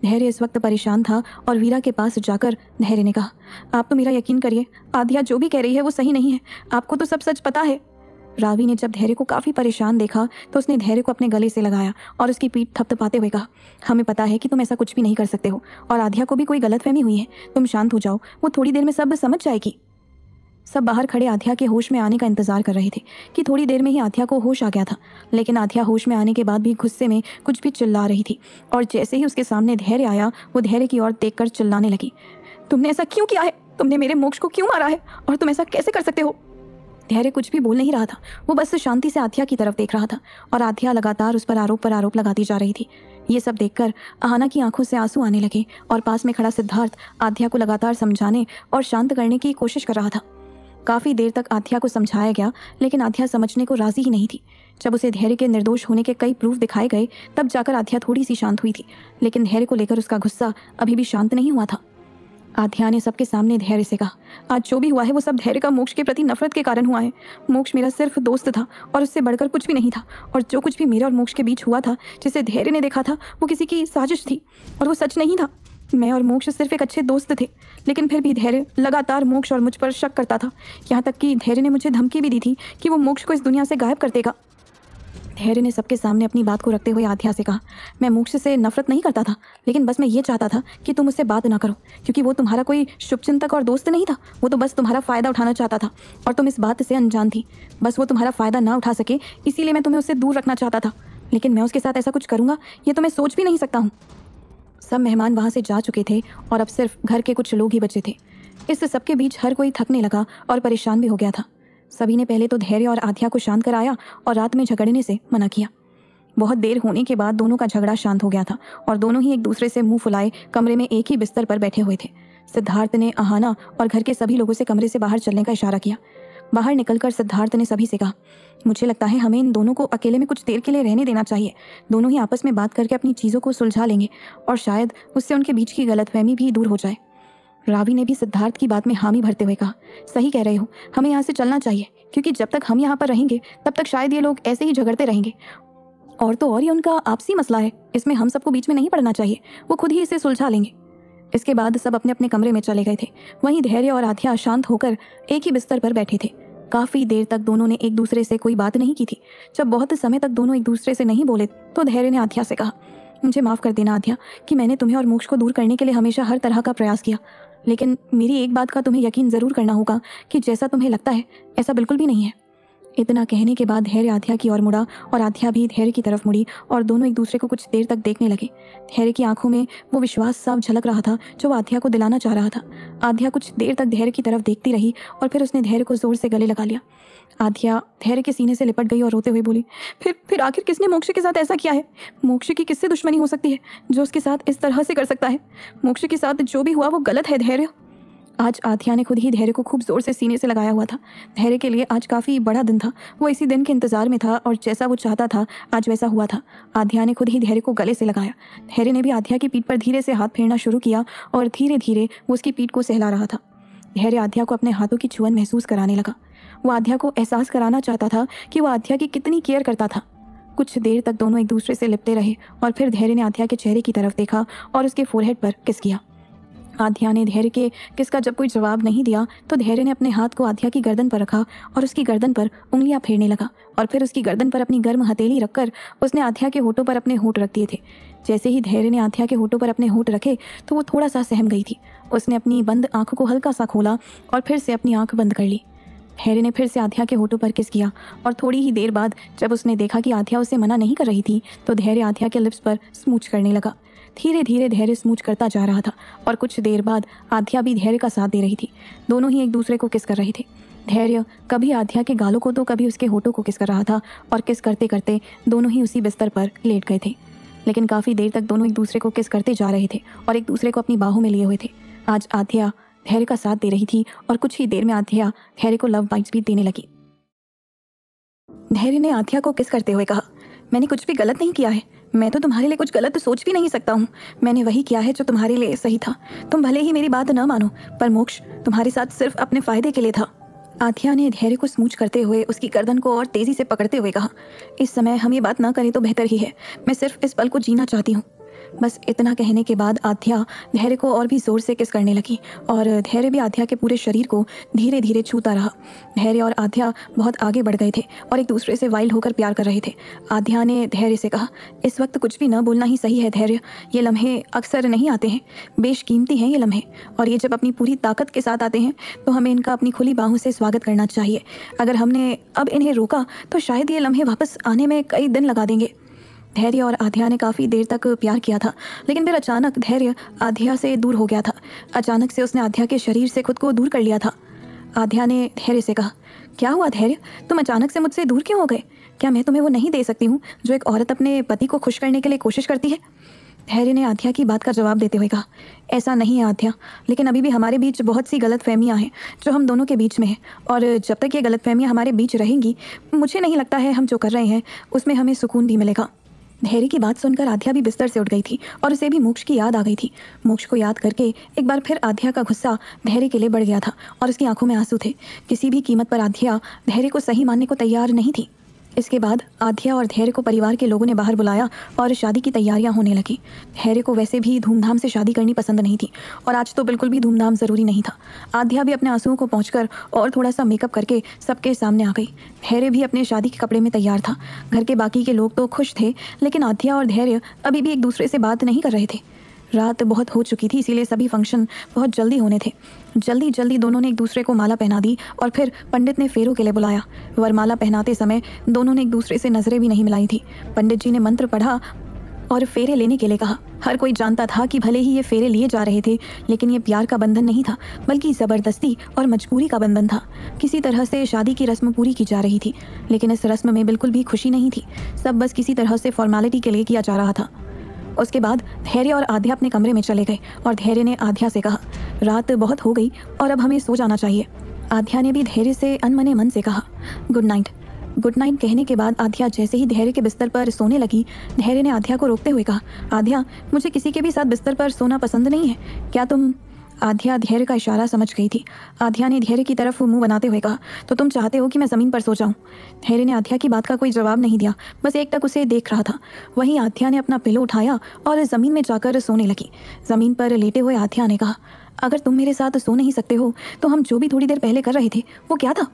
धैर्य इस वक्त परेशान था और वीरा के पास जाकर धैर्य ने कहा आप तो मेरा यकीन करिए आध्या जो भी कह रही है वो सही नहीं है आपको तो सब सच पता है रावी ने जब धैर्य को काफ़ी परेशान देखा तो उसने धैर्य को अपने गले से लगाया और उसकी पीठ थपथपाते हुए कहा हमें पता है कि तुम ऐसा कुछ भी नहीं कर सकते हो और आध्या को भी कोई गलतफहमी हुई है तुम शांत हो जाओ वो थोड़ी देर में सब समझ जाएगी सब बाहर खड़े आथिया के होश में आने का इंतजार कर रहे थे कि थोड़ी देर में ही आथिया को होश आ गया था लेकिन आथिया होश में आने के बाद भी गुस्से में कुछ भी चिल्ला रही थी और जैसे ही उसके सामने धैर्य आया वो धैर्य की ओर देखकर चिल्लाने लगी तुमने ऐसा क्यों किया है तुमने मेरे मोक्ष को क्यों मारा है और तुम ऐसा कैसे कर सकते हो धैर्य कुछ भी बोल नहीं रहा था वो बस शांति से आथिया की तरफ देख रहा था और आथिया लगातार उस पर आरोप पर आरोप लगाती जा रही थी ये सब देखकर आहना की आंखों से आंसू आने लगे और पास में खड़ा सिद्धार्थ आध्या को लगातार समझाने और शांत करने की कोशिश कर रहा था काफ़ी देर तक आथिया को समझाया गया लेकिन आथिया समझने को राजी ही नहीं थी जब उसे धैर्य के निर्दोष होने के कई प्रूफ दिखाए गए तब जाकर आथिया थोड़ी सी शांत हुई थी लेकिन धैर्य को लेकर उसका गुस्सा अभी भी शांत नहीं हुआ था आध्या ने सबके सामने धैर्य से कहा आज जो भी हुआ है वो सब धैर्य का मोक्ष के प्रति नफरत के कारण हुआ है मोक्ष मेरा सिर्फ दोस्त था और उससे बढ़कर कुछ भी नहीं था और जो कुछ भी मेरा और मोक्ष के बीच हुआ था जिसे धैर्य ने देखा था वो किसी की साजिश थी और वो सच नहीं था मैं और मोक्ष सिर्फ एक अच्छे दोस्त थे लेकिन फिर भी धैर्य लगातार मोक्ष और मुझ पर शक करता था यहाँ तक कि धैर्य ने मुझे धमकी भी दी थी कि वो मोक्ष को इस दुनिया से गायब कर देगा धैर्य ने सबके सामने अपनी बात को रखते हुए आध्या से कहा मैं मोक्ष से नफरत नहीं करता था लेकिन बस मैं ये चाहता था कि तुम उससे बात ना करो क्योंकि वो तुम्हारा कोई शुभचिंतक और दोस्त नहीं था वो तो बस तुम्हारा फ़ायदा उठाना चाहता था और तुम इस बात से अनजान थी बस वो तुम्हारा फ़ायदा ना उठा सके इसीलिए मैं तुम्हें उससे दूर रखना चाहता था लेकिन मैं उसके साथ ऐसा कुछ करूँगा ये तो मैं सोच भी नहीं सकता हूँ सब मेहमान वहाँ से जा चुके थे और अब सिर्फ घर के कुछ लोग ही बचे थे इस सबके बीच हर कोई थकने लगा और परेशान भी हो गया था सभी ने पहले तो धैर्य और आध्या को शांत कराया और रात में झगड़ने से मना किया बहुत देर होने के बाद दोनों का झगड़ा शांत हो गया था और दोनों ही एक दूसरे से मुंह फुलाए कमरे में एक ही बिस्तर पर बैठे हुए थे सिद्धार्थ ने अहाना और घर के सभी लोगों से कमरे से बाहर चलने का इशारा किया बाहर निकलकर सिद्धार्थ ने सभी से कहा मुझे लगता है हमें इन दोनों को अकेले में कुछ देर के लिए रहने देना चाहिए दोनों ही आपस में बात करके अपनी चीज़ों को सुलझा लेंगे और शायद उससे उनके बीच की गलतफहमी भी दूर हो जाए रावी ने भी सिद्धार्थ की बात में हामी भरते हुए कहा सही कह रहे हो हमें यहाँ से चलना चाहिए क्योंकि जब तक हम यहाँ पर रहेंगे तब तक शायद ये लोग ऐसे ही झगड़ते रहेंगे और तो और ये उनका आपसी मसला है इसमें हम सबको बीच में नहीं पड़ना चाहिए वो खुद ही इसे सुलझा लेंगे इसके बाद सब अपने अपने कमरे में चले गए थे वहीं धैर्य और आध्या शांत होकर एक ही बिस्तर पर बैठे थे काफ़ी देर तक दोनों ने एक दूसरे से कोई बात नहीं की थी जब बहुत समय तक दोनों एक दूसरे से नहीं बोले तो धैर्य ने आध्या से कहा मुझे माफ़ कर देना आध्या कि मैंने तुम्हें और मोक्ष को दूर करने के लिए हमेशा हर तरह का प्रयास किया लेकिन मेरी एक बात का तुम्हें यकीन ज़रूर करना होगा कि जैसा तुम्हें लगता है ऐसा बिल्कुल भी नहीं है इतना कहने के बाद धैर्य आध्या की ओर मुड़ा और आध्या भी धैर्य की तरफ मुड़ी और दोनों एक दूसरे को कुछ देर तक देखने लगे धैर्य की आंखों में वो विश्वास साफ झलक रहा था जो आध्या को दिलाना चाह रहा था आध्या कुछ देर तक धैर्य की तरफ देखती रही और फिर उसने धैर्य को जोर से गले लगा लिया आध्या धैर्य के सीने से लिपट गई और रोते हुए बोली फिर फिर आखिर किसने मोक्ष के साथ ऐसा किया है मोक्ष की किससे दुश्मनी हो सकती है जो उसके साथ इस तरह से कर सकता है मोक्ष के साथ जो भी हुआ वो गलत है धैर्य आज आथिया ने खुद ही धैर्य को खूब ज़ोर से सीने से लगाया हुआ था धैर्य के लिए आज काफ़ी बड़ा दिन था वो इसी दिन के इंतजार में था और जैसा वो चाहता था आज वैसा हुआ था आध्या ने खुद ही धैर्य को गले से लगाया धैर्य ने भी आध्या की पीठ पर धीरे से हाथ फेरना शुरू किया और धीरे धीरे वो उसकी पीठ को सहला रहा था धैर्य आध्या को अपने हाथों की छुअन महसूस कराने लगा वो आध्या को एहसास कराना चाहता था कि वह आध्या की कितनी केयर करता था कुछ देर तक दोनों एक दूसरे से लिपटे रहे और फिर धैर्य ने आध्या के चेहरे की तरफ देखा और उसके फोरहेड पर किस किया आध्या ने धैर्य के किसका जब कोई जवाब नहीं दिया तो धैर्य ने अपने हाथ को आध्या की गर्दन पर रखा और उसकी गर्दन पर उंगलियां फेरने लगा और फिर उसकी गर्दन पर अपनी गर्म हथेली रखकर उसने आध्या के होठों पर अपने होठ रख दिए थे जैसे ही धैर्य ने आध्या के होठों पर अपने होठ रखे तो वो थोड़ा सा सहम गई थी उसने अपनी बंद आंख को हल्का सा खोला और फिर से अपनी आंख बंद कर ली धैर्य ने फिर से आध्या के होठों पर किस किया और थोड़ी ही देर बाद जब उसने देखा कि आध्या उसे मना नहीं कर रही थी तो धैर्य आध्या के लिप्स पर स्मूच करने लगा धीरे धीरे धैर्य स्मूच करता जा रहा था और कुछ देर बाद आध्या भी धैर्य का साथ दे रही थी दोनों ही एक दूसरे को किस कर रहे थे धैर्य कभी आध्या के गालों को तो कभी उसके होठों को किस कर रहा था और किस करते करते दोनों ही उसी बिस्तर पर लेट गए थे लेकिन काफ़ी देर तक दोनों एक दूसरे को किस करते जा रहे थे और एक दूसरे को अपनी बाहों में लिए हुए थे आज आध्या धैर्य का साथ दे रही थी और कुछ ही देर में आध्या धैर्य को लव बाइट्स भी देने लगी धैर्य ने आध्या को किस करते हुए कहा मैंने कुछ भी गलत नहीं किया है मैं तो तुम्हारे लिए कुछ गलत सोच भी नहीं सकता हूँ मैंने वही किया है जो तुम्हारे लिए सही था तुम भले ही मेरी बात न मानो पर मोक्ष तुम्हारे साथ सिर्फ अपने फायदे के लिए था आथिया ने धैर्य को स्मूच करते हुए उसकी गर्दन को और तेजी से पकड़ते हुए कहा इस समय हम ये बात ना करें तो बेहतर ही है मैं सिर्फ इस पल को जीना चाहती हूँ बस इतना कहने के बाद आध्या धैर्य को और भी ज़ोर से किस करने लगी और धैर्य भी आध्या के पूरे शरीर को धीरे धीरे छूता रहा धैर्य और आध्या बहुत आगे बढ़ गए थे और एक दूसरे से वाइल्ड होकर प्यार कर रहे थे आध्या ने धैर्य से कहा इस वक्त कुछ भी न बोलना ही सही है धैर्य ये लम्हे अक्सर नहीं आते हैं बेशकीमती हैं ये लम्हे और ये जब अपनी पूरी ताकत के साथ आते हैं तो हमें इनका अपनी खुली बाहों से स्वागत करना चाहिए अगर हमने अब इन्हें रोका तो शायद ये लम्हे वापस आने में कई दिन लगा देंगे धैर्य और आध्या ने काफ़ी देर तक प्यार किया था लेकिन फिर अचानक धैर्य आध्या से दूर हो गया था अचानक से उसने आध्या के शरीर से खुद को दूर कर लिया था आध्या ने धैर्य से कहा क्या हुआ धैर्य तुम अचानक से मुझसे दूर क्यों हो गए क्या मैं तुम्हें वो नहीं दे सकती हूँ जो एक औरत अपने पति को खुश करने के लिए कोशिश करती है धैर्य ने आध्या की बात का जवाब देते हुए कहा ऐसा नहीं है आध्या लेकिन अभी भी हमारे बीच बहुत सी गलत फहमियाँ हैं जो हम दोनों के बीच में हैं और जब तक ये गलत फहमियाँ हमारे बीच रहेंगी मुझे नहीं लगता है हम जो कर रहे हैं उसमें हमें सुकून भी मिलेगा धैर्य की बात सुनकर आध्या भी बिस्तर से उठ गई थी और उसे भी मोक्ष की याद आ गई थी मोक्ष को याद करके एक बार फिर आध्या का गुस्सा धैर्य के लिए बढ़ गया था और उसकी आंखों में आंसू थे किसी भी कीमत पर आध्या धैर्य को सही मानने को तैयार नहीं थी इसके बाद आध्या और धैर्य को परिवार के लोगों ने बाहर बुलाया और शादी की तैयारियां होने लगी धैर्य को वैसे भी धूमधाम से शादी करनी पसंद नहीं थी और आज तो बिल्कुल भी धूमधाम ज़रूरी नहीं था आध्या भी अपने आंसुओं को पहुँच और थोड़ा सा मेकअप करके सबके सामने आ गई धैर्य भी अपने शादी के कपड़े में तैयार था घर के बाकी के लोग तो खुश थे लेकिन आध्या और धैर्य अभी भी एक दूसरे से बात नहीं कर रहे थे रात बहुत हो चुकी थी इसीलिए सभी फंक्शन बहुत जल्दी होने थे जल्दी जल्दी दोनों ने एक दूसरे को माला पहना दी और फिर पंडित ने फेरों के लिए बुलाया वरमाला पहनाते समय दोनों ने एक दूसरे से नज़रें भी नहीं मिलाई थी पंडित जी ने मंत्र पढ़ा और फेरे लेने के लिए कहा हर कोई जानता था कि भले ही ये फेरे लिए जा रहे थे लेकिन ये प्यार का बंधन नहीं था बल्कि ज़बरदस्ती और मजबूरी का बंधन था किसी तरह से शादी की रस्म पूरी की जा रही थी लेकिन इस रस्म में बिल्कुल भी खुशी नहीं थी सब बस किसी तरह से फॉर्मेलिटी के लिए किया जा रहा था उसके बाद धैर्य और आध्या अपने कमरे में चले गए और धैर्य ने आध्या से कहा रात बहुत हो गई और अब हमें सो जाना चाहिए आध्या ने भी धैर्य से अनमने मन से कहा गुड नाइट गुड नाइट कहने के बाद आध्या जैसे ही धैर्य के बिस्तर पर सोने लगी धैर्य ने आध्या को रोकते हुए कहा आध्या मुझे किसी के भी साथ बिस्तर पर सोना पसंद नहीं है क्या तुम आध्या धैर्य का इशारा समझ गई थी आध्या ने धैर्य की तरफ मुंह बनाते हुए कहा तो तुम चाहते हो कि मैं ज़मीन पर सो जाऊँ धैर्य ने आध्या की बात का कोई जवाब नहीं दिया बस एक तक उसे देख रहा था वहीं आध्या ने अपना पिलो उठाया और ज़मीन में जाकर सोने लगी ज़मीन पर लेटे हुए आध्या ने कहा अगर तुम मेरे साथ सो नहीं सकते हो तो हम जो भी थोड़ी देर पहले कर रहे थे वो क्या था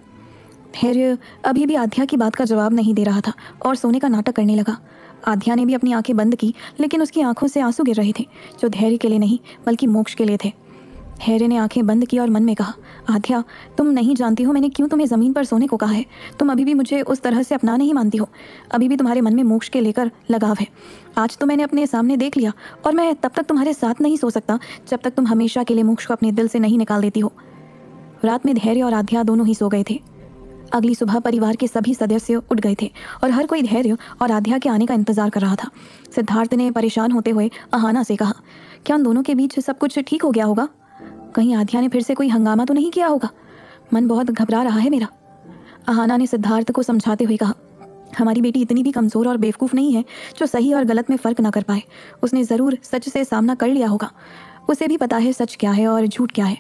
धैर्य अभी भी आध्या की बात का जवाब नहीं दे रहा था और सोने का नाटक करने लगा आध्या ने भी अपनी आंखें बंद की लेकिन उसकी आंखों से आंसू गिर रहे थे जो धैर्य के लिए नहीं बल्कि मोक्ष के लिए थे हैरे ने आंखें बंद की और मन में कहा आध्या तुम नहीं जानती हो मैंने क्यों तुम्हें ज़मीन पर सोने को कहा है तुम अभी भी मुझे उस तरह से अपना नहीं मानती हो अभी भी तुम्हारे मन में मोक्ष के लेकर लगाव है आज तो मैंने अपने सामने देख लिया और मैं तब तक तुम्हारे साथ नहीं सो सकता जब तक तुम हमेशा के लिए मोक्ष को अपने दिल से नहीं निकाल देती हो रात में धैर्य और आध्या दोनों ही सो गए थे अगली सुबह परिवार के सभी सदस्य उठ गए थे और हर कोई धैर्य और आध्या के आने का इंतजार कर रहा था सिद्धार्थ ने परेशान होते हुए अहाना से कहा क्या उन दोनों के बीच सब कुछ ठीक हो गया होगा कहीं आधिया ने फिर से कोई हंगामा तो नहीं किया होगा मन बहुत घबरा रहा है मेरा आहाना ने सिद्धार्थ को समझाते हुए कहा हमारी बेटी इतनी भी कमज़ोर और बेवकूफ़ नहीं है जो सही और गलत में फ़र्क ना कर पाए उसने ज़रूर सच से सामना कर लिया होगा उसे भी पता है सच क्या है और झूठ क्या है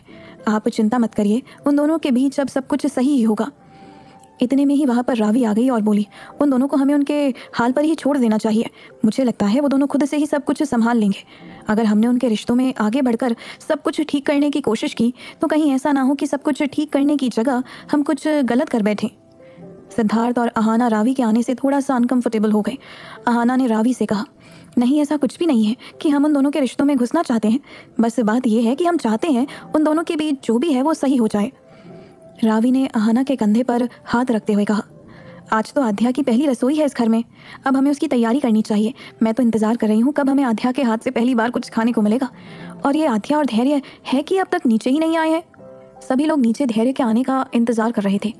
आप चिंता मत करिए उन दोनों के बीच अब सब कुछ सही ही होगा इतने में ही वहाँ पर रावी आ गई और बोली उन दोनों को हमें उनके हाल पर ही छोड़ देना चाहिए मुझे लगता है वो दोनों खुद से ही सब कुछ संभाल लेंगे अगर हमने उनके रिश्तों में आगे बढ़कर सब कुछ ठीक करने की कोशिश की तो कहीं ऐसा ना हो कि सब कुछ ठीक करने की जगह हम कुछ गलत कर बैठें सिद्धार्थ और अहाना रावी के आने से थोड़ा सा अनकंफर्टेबल हो गए अहाना ने रावी से कहा नहीं ऐसा कुछ भी नहीं है कि हम उन दोनों के रिश्तों में घुसना चाहते हैं बस बात यह है कि हम चाहते हैं उन दोनों के बीच जो भी है वो सही हो जाए रावी ने अहाना के कंधे पर हाथ रखते हुए कहा आज तो आध्या की पहली रसोई है इस घर में अब हमें उसकी तैयारी करनी चाहिए मैं तो इंतज़ार कर रही हूँ कब हमें आध्या के हाथ से पहली बार कुछ खाने को मिलेगा और ये आध्या और धैर्य है कि अब तक नीचे ही नहीं आए हैं सभी लोग नीचे धैर्य के आने का इंतज़ार कर रहे थे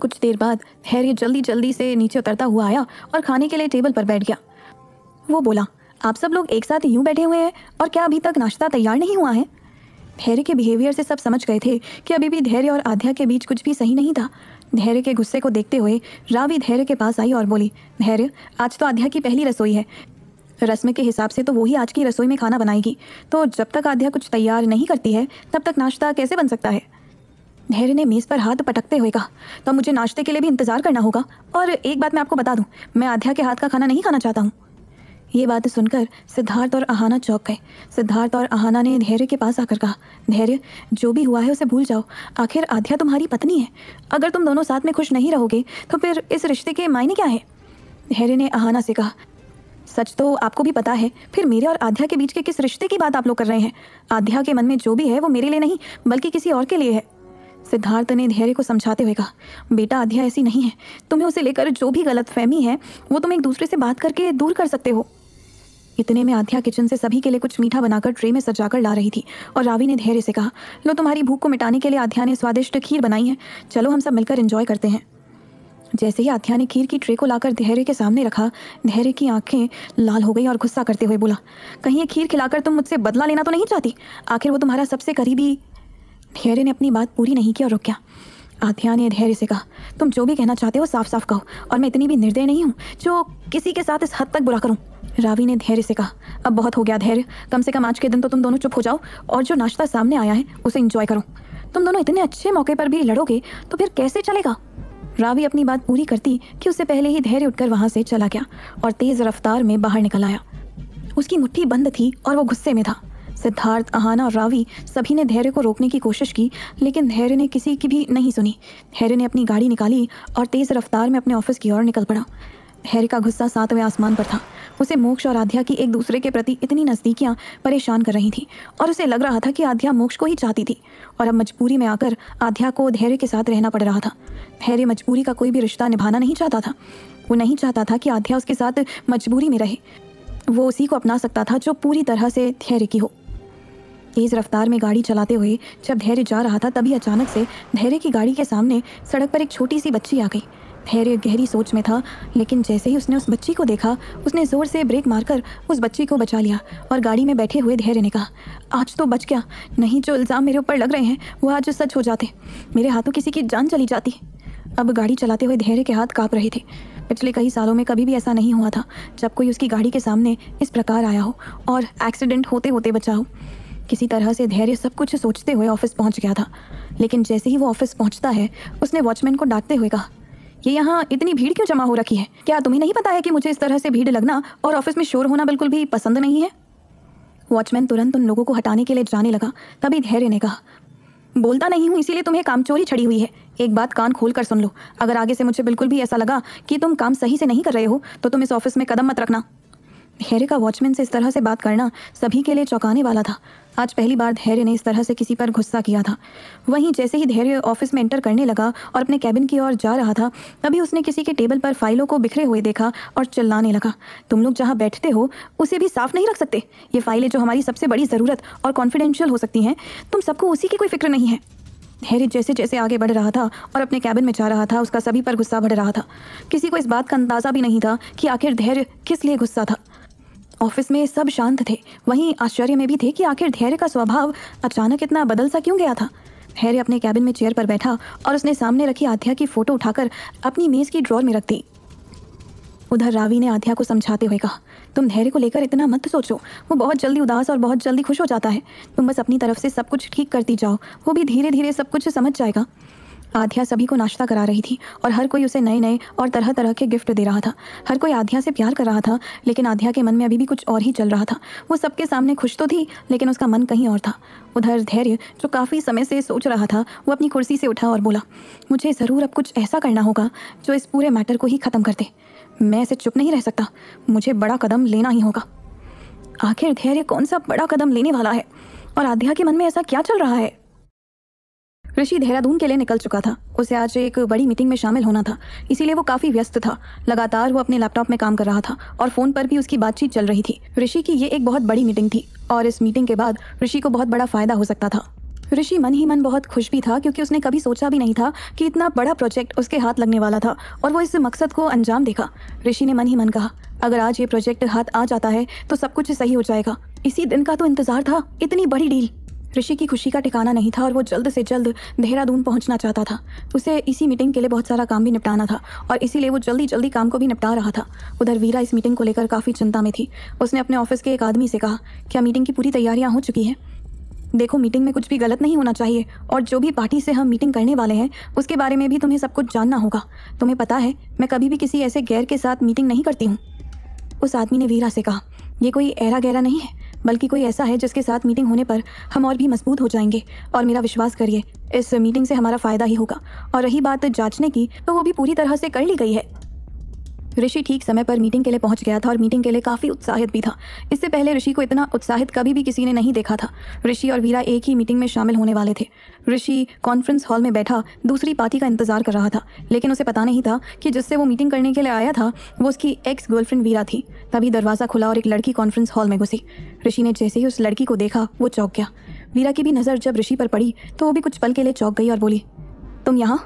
कुछ देर बाद धैर्य जल्दी जल्दी से नीचे उतरता हुआ आया और खाने के लिए टेबल पर बैठ गया वो बोला आप सब लोग एक साथ यूं बैठे हुए हैं और क्या अभी तक नाश्ता तैयार नहीं हुआ है धैर्य के बिहेवियर से सब समझ गए थे कि अभी भी धैर्य और आध्या के बीच कुछ भी सही नहीं था धैर्य के गुस्से को देखते हुए रावी धैर्य के पास आई और बोली धैर्य आज तो आध्या की पहली रसोई है रस्म के हिसाब से तो वो ही आज की रसोई में खाना बनाएगी तो जब तक आध्या कुछ तैयार नहीं करती है तब तक नाश्ता कैसे बन सकता है धैर्य ने मेज़ पर हाथ पटकते हुए कहा तो मुझे नाश्ते के लिए भी इंतज़ार करना होगा और एक बात मैं आपको बता दूँ मैं आध्या के हाथ का खाना नहीं खाना चाहता हूँ ये बात सुनकर सिद्धार्थ और अहाना चौंक गए सिद्धार्थ और अहाना ने धैर्य के पास आकर कहा धैर्य जो भी हुआ है उसे भूल जाओ आखिर आध्या तुम्हारी पत्नी है अगर तुम दोनों साथ में खुश नहीं रहोगे तो फिर इस रिश्ते के मायने क्या है धैर्य ने अहाना से कहा सच तो आपको भी पता है फिर मेरे और आध्या के बीच के किस रिश्ते की बात आप लोग कर रहे हैं आध्या के मन में जो भी है वो मेरे लिए नहीं बल्कि किसी और के लिए है सिद्धार्थ ने धैर्य को समझाते हुए कहा बेटा आध्या ऐसी नहीं है तुम्हें उसे लेकर जो भी गलत फहमी है वो तुम एक दूसरे से बात करके दूर कर सकते हो इतने में आध्या किचन से सभी के लिए कुछ मीठा बनाकर ट्रे में सजाकर ला रही थी और रावी ने धैर्य से कहा लो तुम्हारी भूख को मिटाने के लिए आध्या ने स्वादिष्ट खीर बनाई है चलो हम सब मिलकर इंजॉय करते हैं जैसे ही आध्या ने खीर की ट्रे को लाकर धैर्य के सामने रखा धैर्य की आंखें लाल हो गई और गुस्सा करते हुए बोला कहीं ये खीर खिलाकर तुम मुझसे बदला लेना तो नहीं चाहती आखिर वो तुम्हारा सबसे करीबी धैर्य ने अपनी बात पूरी नहीं की और रुक गया आध्या ने धैर्य से कहा तुम जो भी कहना चाहते हो साफ साफ कहो और मैं इतनी भी निर्दय नहीं हूँ जो किसी के साथ इस हद तक बुरा करूँ रावी ने धैर्य से कहा अब बहुत हो गया धैर्य कम से कम आज के दिन तो तुम दोनों चुप हो जाओ और जो नाश्ता सामने आया है उसे इंजॉय करो तुम दोनों इतने अच्छे मौके पर भी लड़ोगे तो फिर कैसे चलेगा रावी अपनी बात पूरी करती कि उससे पहले ही धैर्य उठकर वहां से चला गया और तेज रफ्तार में बाहर निकल आया उसकी मुट्ठी बंद थी और वो गुस्से में था सिद्धार्थ अहाना और रावी सभी ने धैर्य को रोकने की कोशिश की लेकिन धैर्य ने किसी की भी नहीं सुनी धैर्य ने अपनी गाड़ी निकाली और तेज़ रफ्तार में अपने ऑफिस की ओर निकल पड़ा हैरी का गुस्सा सातवें आसमान पर था उसे मोक्ष और आध्या की एक दूसरे के प्रति इतनी नज़दीकियाँ परेशान कर रही थी और उसे लग रहा था कि आध्या मोक्ष को ही चाहती थी और अब मजबूरी में आकर आध्या को धैर्य के साथ रहना पड़ रहा था धैर्य मजबूरी का कोई भी रिश्ता निभाना नहीं चाहता था वो नहीं चाहता था कि आध्या उसके साथ मजबूरी में रहे वो उसी को अपना सकता था जो पूरी तरह से धैर्य की हो तेज़ रफ्तार में गाड़ी चलाते हुए जब धैर्य जा रहा था तभी अचानक से धैर्य की गाड़ी के सामने सड़क पर एक छोटी सी बच्ची आ गई धैर्य गहरी सोच में था लेकिन जैसे ही उसने उस बच्ची को देखा उसने ज़ोर से ब्रेक मारकर उस बच्ची को बचा लिया और गाड़ी में बैठे हुए धैर्य ने कहा आज तो बच गया नहीं जो इल्ज़ाम मेरे ऊपर लग रहे हैं वो आज सच हो जाते मेरे हाथों किसी की जान चली जाती अब गाड़ी चलाते हुए धैर्य के हाथ काँप रहे थे पिछले कई सालों में कभी भी ऐसा नहीं हुआ था जब कोई उसकी गाड़ी के सामने इस प्रकार आया हो और एक्सीडेंट होते होते बचा हो किसी तरह से धैर्य सब कुछ सोचते हुए ऑफिस पहुंच गया था लेकिन जैसे ही वो ऑफिस पहुंचता है उसने वॉचमैन को डांटते हुए कहा ये यहाँ इतनी भीड़ क्यों जमा हो रखी है क्या तुम्हें नहीं पता है कि मुझे इस तरह से भीड़ लगना और ऑफिस में शोर होना बिल्कुल भी पसंद नहीं है वॉचमैन तुरंत उन लोगों को हटाने के लिए जाने लगा तभी धैर्य ने कहा बोलता नहीं हूँ इसीलिए तुम्हें काम चोरी छड़ी हुई है एक बात कान खोल कर सुन लो अगर आगे से मुझे बिल्कुल भी ऐसा लगा कि तुम काम सही से नहीं कर रहे हो तो तुम इस ऑफिस में कदम मत रखना धैर्य का वॉचमैन से इस तरह से बात करना सभी के लिए चौंकाने वाला था आज पहली बार धैर्य ने इस तरह से किसी पर गुस्सा किया था वहीं जैसे ही धैर्य ऑफिस में एंटर करने लगा और अपने कैबिन की ओर जा रहा था तभी उसने किसी के टेबल पर फाइलों को बिखरे हुए देखा और चिल्लाने लगा तुम लोग जहाँ बैठते हो उसे भी साफ नहीं रख सकते ये फाइलें जो हमारी सबसे बड़ी ज़रूरत और कॉन्फिडेंशियल हो सकती हैं तुम सबको उसी की कोई फिक्र नहीं है धैर्य जैसे जैसे आगे बढ़ रहा था और अपने कैबिन में जा रहा था उसका सभी पर गुस्सा बढ़ रहा था किसी को इस बात का अंदाज़ा भी नहीं था कि आखिर धैर्य किस लिए गुस्सा था ऑफिस में सब शांत थे वहीं आश्चर्य में भी थे कि आखिर धैर्य का स्वभाव अचानक इतना बदल सा क्यों गया था धैर्य अपने कैबिन में चेयर पर बैठा और उसने सामने रखी आध्या की फ़ोटो उठाकर अपनी मेज़ की ड्रॉर में रख दी उधर रावी ने आध्या को समझाते हुए कहा तुम धैर्य को लेकर इतना मत सोचो वो बहुत जल्दी उदास और बहुत जल्दी खुश हो जाता है तुम बस अपनी तरफ से सब कुछ ठीक करती जाओ वो भी धीरे धीरे सब कुछ समझ जाएगा आध्या सभी को नाश्ता करा रही थी और हर कोई उसे नए नए और तरह तरह के गिफ्ट दे रहा था हर कोई आध्या से प्यार कर रहा था लेकिन आध्या के मन में अभी भी कुछ और ही चल रहा था वो सबके सामने खुश तो थी लेकिन उसका मन कहीं और था उधर धैर्य जो काफ़ी समय से सोच रहा था वो अपनी कुर्सी से उठा और बोला मुझे ज़रूर अब कुछ ऐसा करना होगा जो इस पूरे मैटर को ही ख़त्म कर दे मैं इसे चुप नहीं रह सकता मुझे बड़ा कदम लेना ही होगा आखिर धैर्य कौन सा बड़ा कदम लेने वाला है और आध्या के मन में ऐसा क्या चल रहा है ऋषि देहरादून के लिए निकल चुका था उसे आज एक बड़ी मीटिंग में शामिल होना था इसीलिए वो काफ़ी व्यस्त था लगातार वो अपने लैपटॉप में काम कर रहा था और फ़ोन पर भी उसकी बातचीत चल रही थी ऋषि की ये एक बहुत बड़ी मीटिंग थी और इस मीटिंग के बाद ऋषि को बहुत बड़ा फ़ायदा हो सकता था ऋषि मन ही मन बहुत खुश भी था क्योंकि उसने कभी सोचा भी नहीं था कि इतना बड़ा प्रोजेक्ट उसके हाथ लगने वाला था और वो इस मकसद को अंजाम देखा ऋषि ने मन ही मन कहा अगर आज ये प्रोजेक्ट हाथ आ जाता है तो सब कुछ सही हो जाएगा इसी दिन का तो इंतज़ार था इतनी बड़ी डील ऋषि की खुशी का ठिकाना नहीं था और वो जल्द से जल्द देहरादून पहुंचना चाहता था उसे इसी मीटिंग के लिए बहुत सारा काम भी निपटाना था और इसीलिए वो जल्दी जल्दी काम को भी निपटा रहा था उधर वीरा इस मीटिंग को लेकर काफ़ी चिंता में थी उसने अपने ऑफिस के एक आदमी से कहा क्या मीटिंग की पूरी तैयारियाँ हो चुकी हैं देखो मीटिंग में कुछ भी गलत नहीं होना चाहिए और जो भी पार्टी से हम मीटिंग करने वाले हैं उसके बारे में भी तुम्हें सब कुछ जानना होगा तुम्हें पता है मैं कभी भी किसी ऐसे गैर के साथ मीटिंग नहीं करती हूँ उस आदमी ने वीरा से कहा यह कोई ऐरा गहरा नहीं है बल्कि कोई ऐसा है जिसके साथ मीटिंग होने पर हम और भी मजबूत हो जाएंगे और मेरा विश्वास करिए इस मीटिंग से हमारा फ़ायदा ही होगा और रही बात जांचने की तो वो भी पूरी तरह से कर ली गई है ऋषि ठीक समय पर मीटिंग के लिए पहुंच गया था और मीटिंग के लिए काफ़ी उत्साहित भी था इससे पहले ऋषि को इतना उत्साहित कभी भी किसी ने नहीं देखा था ऋषि और वीरा एक ही मीटिंग में शामिल होने वाले थे ऋषि कॉन्फ्रेंस हॉल में बैठा दूसरी पार्टी का इंतजार कर रहा था लेकिन उसे पता नहीं था कि जिससे वो मीटिंग करने के लिए आया था वो उसकी एक्स गर्लफ्रेंड वीरा थी तभी दरवाज़ा खुला और एक लड़की कॉन्फ्रेंस हॉल में घुसी ऋषि ने जैसे ही उस लड़की को देखा वो चौंक गया वीरा की भी नज़र जब ऋषि पर पड़ी तो वो भी कुछ पल के लिए चौंक गई और बोली तुम यहाँ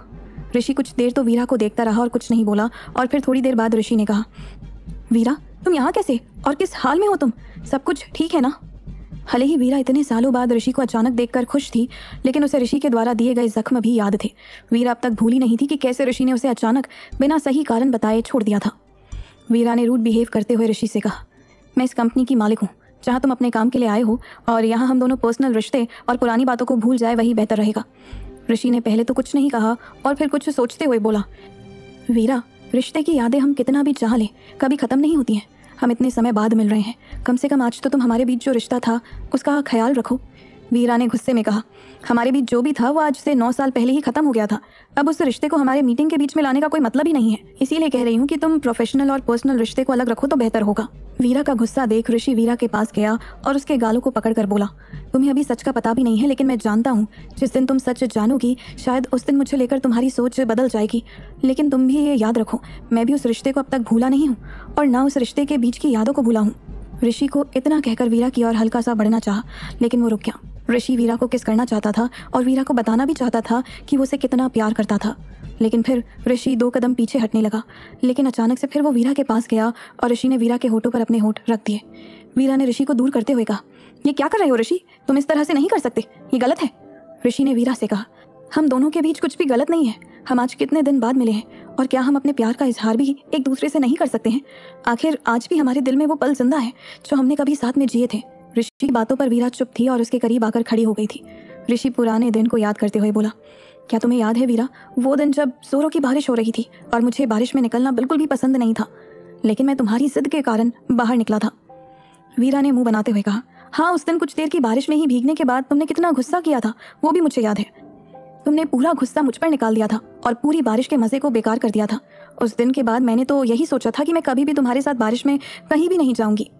ऋषि कुछ देर तो वीरा को देखता रहा और कुछ नहीं बोला और फिर थोड़ी देर बाद ऋषि ने कहा वीरा तुम यहाँ कैसे और किस हाल में हो तुम सब कुछ ठीक है ना भले ही वीरा इतने सालों बाद ऋषि को अचानक देखकर खुश थी लेकिन उसे ऋषि के द्वारा दिए गए जख्म भी याद थे वीरा अब तक भूली नहीं थी कि कैसे ऋषि ने उसे अचानक बिना सही कारण बताए छोड़ दिया था वीरा ने रूट बिहेव करते हुए ऋषि से कहा मैं इस कंपनी की मालिक हूँ जहाँ तुम अपने काम के लिए आए हो और यहाँ हम दोनों पर्सनल रिश्ते और पुरानी बातों को भूल जाए वही बेहतर रहेगा ऋषि ने पहले तो कुछ नहीं कहा और फिर कुछ सोचते हुए बोला वीरा रिश्ते की यादें हम कितना भी चाह लें कभी ख़त्म नहीं होती हैं हम इतने समय बाद मिल रहे हैं कम से कम आज तो तुम हमारे बीच जो रिश्ता था उसका ख्याल रखो वीरा ने गुस्से में कहा हमारे बीच जो भी था वो आज से नौ साल पहले ही खत्म हो गया था अब उस रिश्ते को हमारे मीटिंग के बीच में लाने का कोई मतलब ही नहीं है इसीलिए कह रही हूँ कि तुम प्रोफेशनल और पर्सनल रिश्ते को अलग रखो तो बेहतर होगा वीरा का गुस्सा देख ऋषि वीरा के पास गया और उसके गालों को पकड़कर बोला तुम्हें अभी सच का पता भी नहीं है लेकिन मैं जानता हूँ जिस दिन तुम सच जानोगी शायद उस दिन मुझे लेकर तुम्हारी सोच बदल जाएगी लेकिन तुम भी ये याद रखो मैं भी उस रिश्ते को अब तक भूला नहीं हूँ और ना उस रिश्ते के बीच की यादों को भूला हूँ ऋषि को इतना कहकर वीरा की ओर हल्का सा बढ़ना चाहा लेकिन वो रुक गया ऋषि वीरा को किस करना चाहता था और वीरा को बताना भी चाहता था कि वो उसे कितना प्यार करता था लेकिन फिर ऋषि दो कदम पीछे हटने लगा लेकिन अचानक से फिर वो वीरा के पास गया और ऋषि ने वीरा के होठों पर अपने होठ रख दिए वीरा ने ऋषि को दूर करते हुए कहा ये क्या कर रहे हो ऋषि तुम इस तरह से नहीं कर सकते ये गलत है ऋषि ने वीरा से कहा हम दोनों के बीच कुछ भी गलत नहीं है हम आज कितने दिन बाद मिले हैं और क्या हम अपने प्यार का इजहार भी एक दूसरे से नहीं कर सकते हैं आखिर आज भी हमारे दिल में वो पल जिंदा है जो हमने कभी साथ में जिए थे ऋषि की बातों पर वीरा चुप थी और उसके करीब आकर खड़ी हो गई थी ऋषि पुराने दिन को याद करते हुए बोला क्या तुम्हें याद है वीरा वो दिन जब जोरों की बारिश हो रही थी और मुझे बारिश में निकलना बिल्कुल भी पसंद नहीं था लेकिन मैं तुम्हारी जिद के कारण बाहर निकला था वीरा ने मुंह बनाते हुए कहा हाँ उस दिन कुछ देर की बारिश में ही भीगने के बाद तुमने कितना गुस्सा किया था वो भी मुझे याद है तुमने पूरा गुस्सा मुझ पर निकाल दिया था और पूरी बारिश के मज़े को बेकार कर दिया था उस दिन के बाद मैंने तो यही सोचा था कि मैं कभी भी तुम्हारे साथ बारिश में कहीं भी नहीं जाऊंगी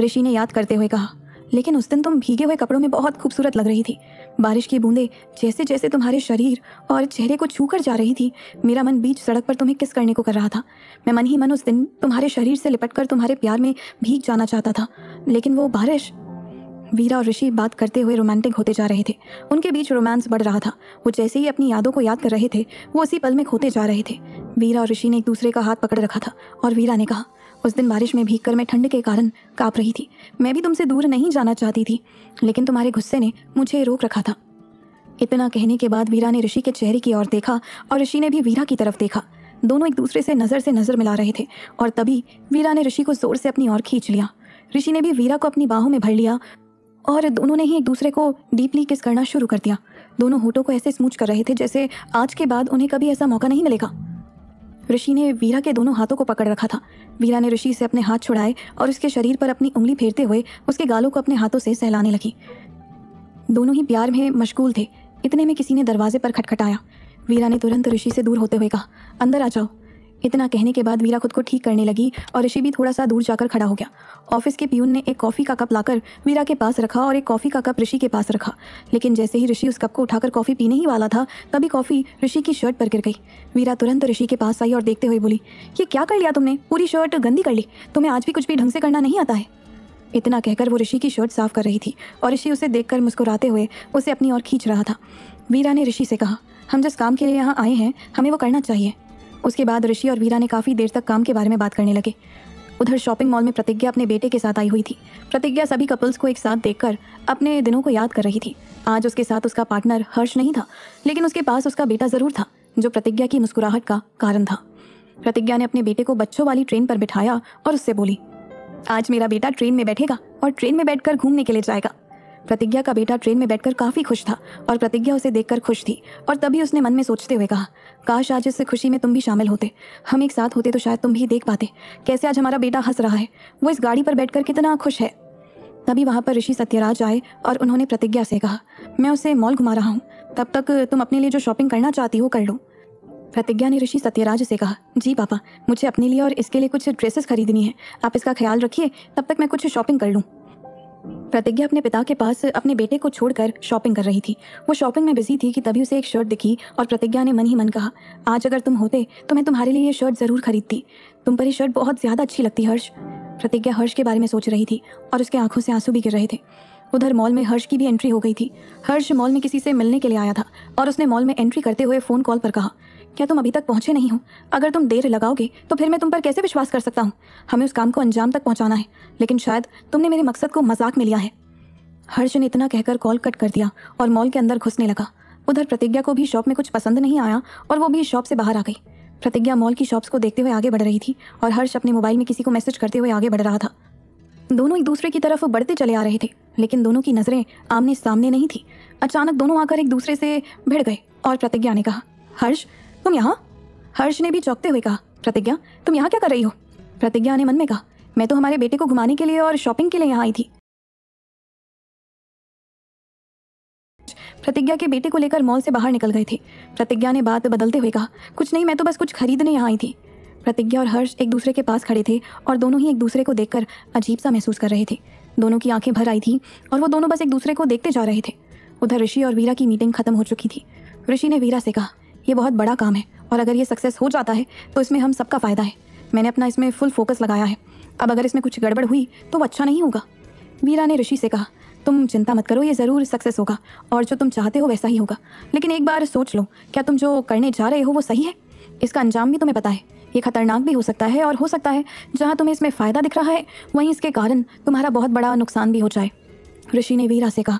ऋषि ने याद करते हुए कहा लेकिन उस दिन तुम भीगे हुए कपड़ों में बहुत खूबसूरत लग रही थी बारिश की बूंदे जैसे जैसे तुम्हारे शरीर और चेहरे को छू कर जा रही थी मेरा मन बीच सड़क पर तुम्हें किस करने को कर रहा था मैं मन ही मन उस दिन तुम्हारे शरीर से लिपट कर तुम्हारे प्यार में भीग जाना चाहता था लेकिन वो बारिश वीरा और ऋषि बात करते हुए रोमांटिक होते जा रहे थे उनके बीच रोमांस बढ़ रहा था वो जैसे ही अपनी यादों को याद कर रहे थे वो उसी पल में खोते जा रहे थे वीरा और ऋषि ने एक दूसरे का हाथ पकड़ रखा था और वीरा ने कहा उस दिन बारिश में भीगकर मैं ठंड के कारण काँप रही थी मैं भी तुमसे दूर नहीं जाना चाहती थी लेकिन तुम्हारे गुस्से ने मुझे रोक रखा था इतना कहने के बाद वीरा ने ऋषि के चेहरे की ओर देखा और ऋषि ने भी वीरा की तरफ देखा दोनों एक दूसरे से नज़र से नज़र मिला रहे थे और तभी वीरा ने ऋषि को ज़ोर से अपनी ओर खींच लिया ऋषि ने भी वीरा को अपनी बाहों में भर लिया और दोनों ने ही एक दूसरे को डीपली किस करना शुरू कर दिया दोनों होठों को ऐसे स्मूच कर रहे थे जैसे आज के बाद उन्हें कभी ऐसा मौका नहीं मिलेगा ऋषि ने वीरा के दोनों हाथों को पकड़ रखा था वीरा ने ऋषि से अपने हाथ छुड़ाए और उसके शरीर पर अपनी उंगली फेरते हुए उसके गालों को अपने हाथों से सहलाने लगी दोनों ही प्यार में मशगूल थे इतने में किसी ने दरवाजे पर खटखटाया वीरा ने तुरंत ऋषि से दूर होते हुए कहा अंदर आ जाओ इतना कहने के बाद वीरा खुद को ठीक करने लगी और ऋषि भी थोड़ा सा दूर जाकर खड़ा हो गया ऑफिस के पियून ने एक कॉफ़ी का कप लाकर वीरा के पास रखा और एक कॉफ़ी का कप ऋषि के पास रखा लेकिन जैसे ही ऋषि उस कप को उठाकर कॉफ़ी पीने ही वाला था तभी कॉफ़ी ऋषि की शर्ट पर गिर गई वीरा तुरंत ऋषि के पास आई और देखते हुए बोली ये क्या कर लिया तुमने पूरी शर्ट गंदी कर ली तुम्हें आज भी कुछ भी ढंग से करना नहीं आता है इतना कहकर वो ऋषि की शर्ट साफ कर रही थी और ऋषि उसे देखकर मुस्कुराते हुए उसे अपनी ओर खींच रहा था वीरा ने ऋषि से कहा हम जिस काम के लिए यहाँ आए हैं हमें वो करना चाहिए उसके बाद ऋषि और वीरा ने काफ़ी देर तक काम के बारे में बात करने लगे उधर शॉपिंग मॉल में प्रतिज्ञा अपने बेटे के साथ आई हुई थी प्रतिज्ञा सभी कपल्स को एक साथ देखकर अपने दिनों को याद कर रही थी आज उसके साथ उसका पार्टनर हर्ष नहीं था लेकिन उसके पास उसका बेटा ज़रूर था जो प्रतिज्ञा की मुस्कुराहट का कारण था प्रतिज्ञा ने अपने बेटे को बच्चों वाली ट्रेन पर बिठाया और उससे बोली आज मेरा बेटा ट्रेन में बैठेगा और ट्रेन में बैठकर घूमने के लिए जाएगा प्रतिज्ञा का बेटा ट्रेन में बैठकर काफ़ी खुश था और प्रतिज्ञा उसे देखकर खुश थी और तभी उसने मन में सोचते हुए कहा काश आज इस खुशी में तुम भी शामिल होते हम एक साथ होते तो शायद तुम भी देख पाते कैसे आज हमारा बेटा हंस रहा है वो इस गाड़ी पर बैठकर कितना खुश है तभी वहाँ पर ऋषि सत्यराज आए और उन्होंने प्रतिज्ञा से कहा मैं उसे मॉल घुमा रहा हूँ तब तक तुम अपने लिए जो शॉपिंग करना चाहती हो कर लो प्रतिज्ञा ने ऋषि सत्यराज से कहा जी पापा मुझे अपने लिए और इसके लिए कुछ ड्रेसेस खरीदनी है आप इसका ख्याल रखिए तब तक मैं कुछ शॉपिंग कर लूँ प्रतिज्ञा अपने पिता के पास अपने बेटे को छोड़कर शॉपिंग कर रही थी वो शॉपिंग में बिजी थी कि तभी उसे एक शर्ट दिखी और प्रतिज्ञा ने मन ही मन कहा आज अगर तुम होते तो मैं तुम्हारे लिए ये शर्ट ज़रूर खरीदती तुम पर ये शर्ट बहुत ज़्यादा अच्छी लगती हर्ष प्रतिज्ञा हर्ष के बारे में सोच रही थी और उसके आंखों से आंसू भी गिर रहे थे उधर मॉल में हर्ष की भी एंट्री हो गई थी हर्ष मॉल में किसी से मिलने के लिए आया था और उसने मॉल में एंट्री करते हुए फ़ोन कॉल पर कहा क्या तुम अभी तक पहुंचे नहीं हो अगर तुम देर लगाओगे तो फिर मैं तुम पर कैसे विश्वास कर सकता हूँ हमें उस काम को अंजाम तक पहुँचाना है लेकिन शायद तुमने मेरे मकसद को मजाक में लिया है हर्ष ने इतना कहकर कॉल कट कर दिया और मॉल के अंदर घुसने लगा उधर प्रतिज्ञा को भी शॉप में कुछ पसंद नहीं आया और वो भी शॉप से बाहर आ गई प्रतिज्ञा मॉल की शॉप्स को देखते हुए आगे बढ़ रही थी और हर्ष अपने मोबाइल में किसी को मैसेज करते हुए आगे बढ़ रहा था दोनों एक दूसरे की तरफ बढ़ते चले आ रहे थे लेकिन दोनों की नज़रें आमने सामने नहीं थी अचानक दोनों आकर एक दूसरे से भिड़ गए और प्रतिज्ञा ने कहा हर्ष तुम यहाँ हर्ष ने भी चौंकते हुए कहा प्रतिज्ञा तुम यहाँ क्या कर रही हो प्रतिज्ञा ने मन में कहा मैं तो हमारे बेटे को घुमाने के लिए और शॉपिंग के लिए यहाँ आई थी प्रतिज्ञा के बेटे को लेकर मॉल से बाहर निकल गए थे प्रतिज्ञा ने बात बदलते हुए कहा कुछ नहीं मैं तो बस कुछ खरीदने यहाँ आई थी प्रतिज्ञा और हर्ष एक दूसरे के पास खड़े थे और दोनों ही एक दूसरे को देखकर अजीब सा महसूस कर रहे थे दोनों की आंखें भर आई थी और वो दोनों बस एक दूसरे को देखते जा रहे थे उधर ऋषि और वीरा की मीटिंग खत्म हो चुकी थी ऋषि ने वीरा से कहा ये बहुत बड़ा काम है और अगर ये सक्सेस हो जाता है तो इसमें हम सबका फ़ायदा है मैंने अपना इसमें फुल फोकस लगाया है अब अगर इसमें कुछ गड़बड़ हुई तो वो अच्छा नहीं होगा वीरा ने ऋषि से कहा तुम चिंता मत करो ये ज़रूर सक्सेस होगा और जो तुम चाहते हो वैसा ही होगा लेकिन एक बार सोच लो क्या तुम जो करने जा रहे हो वो सही है इसका अंजाम भी तुम्हें पता है ये खतरनाक भी हो सकता है और हो सकता है जहाँ तुम्हें इसमें फ़ायदा दिख रहा है वहीं इसके कारण तुम्हारा बहुत बड़ा नुकसान भी हो जाए ऋषि ने वीरा से कहा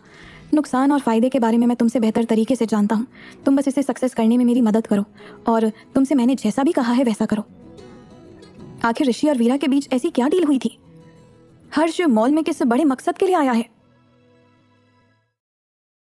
नुकसान और फ़ायदे के बारे में मैं तुमसे बेहतर तरीके से जानता हूँ तुम बस इसे सक्सेस करने में मेरी मदद करो और तुमसे मैंने जैसा भी कहा है वैसा करो आखिर ऋषि और वीरा के बीच ऐसी क्या डील हुई थी हर्ष मॉल में किस बड़े मकसद के लिए आया है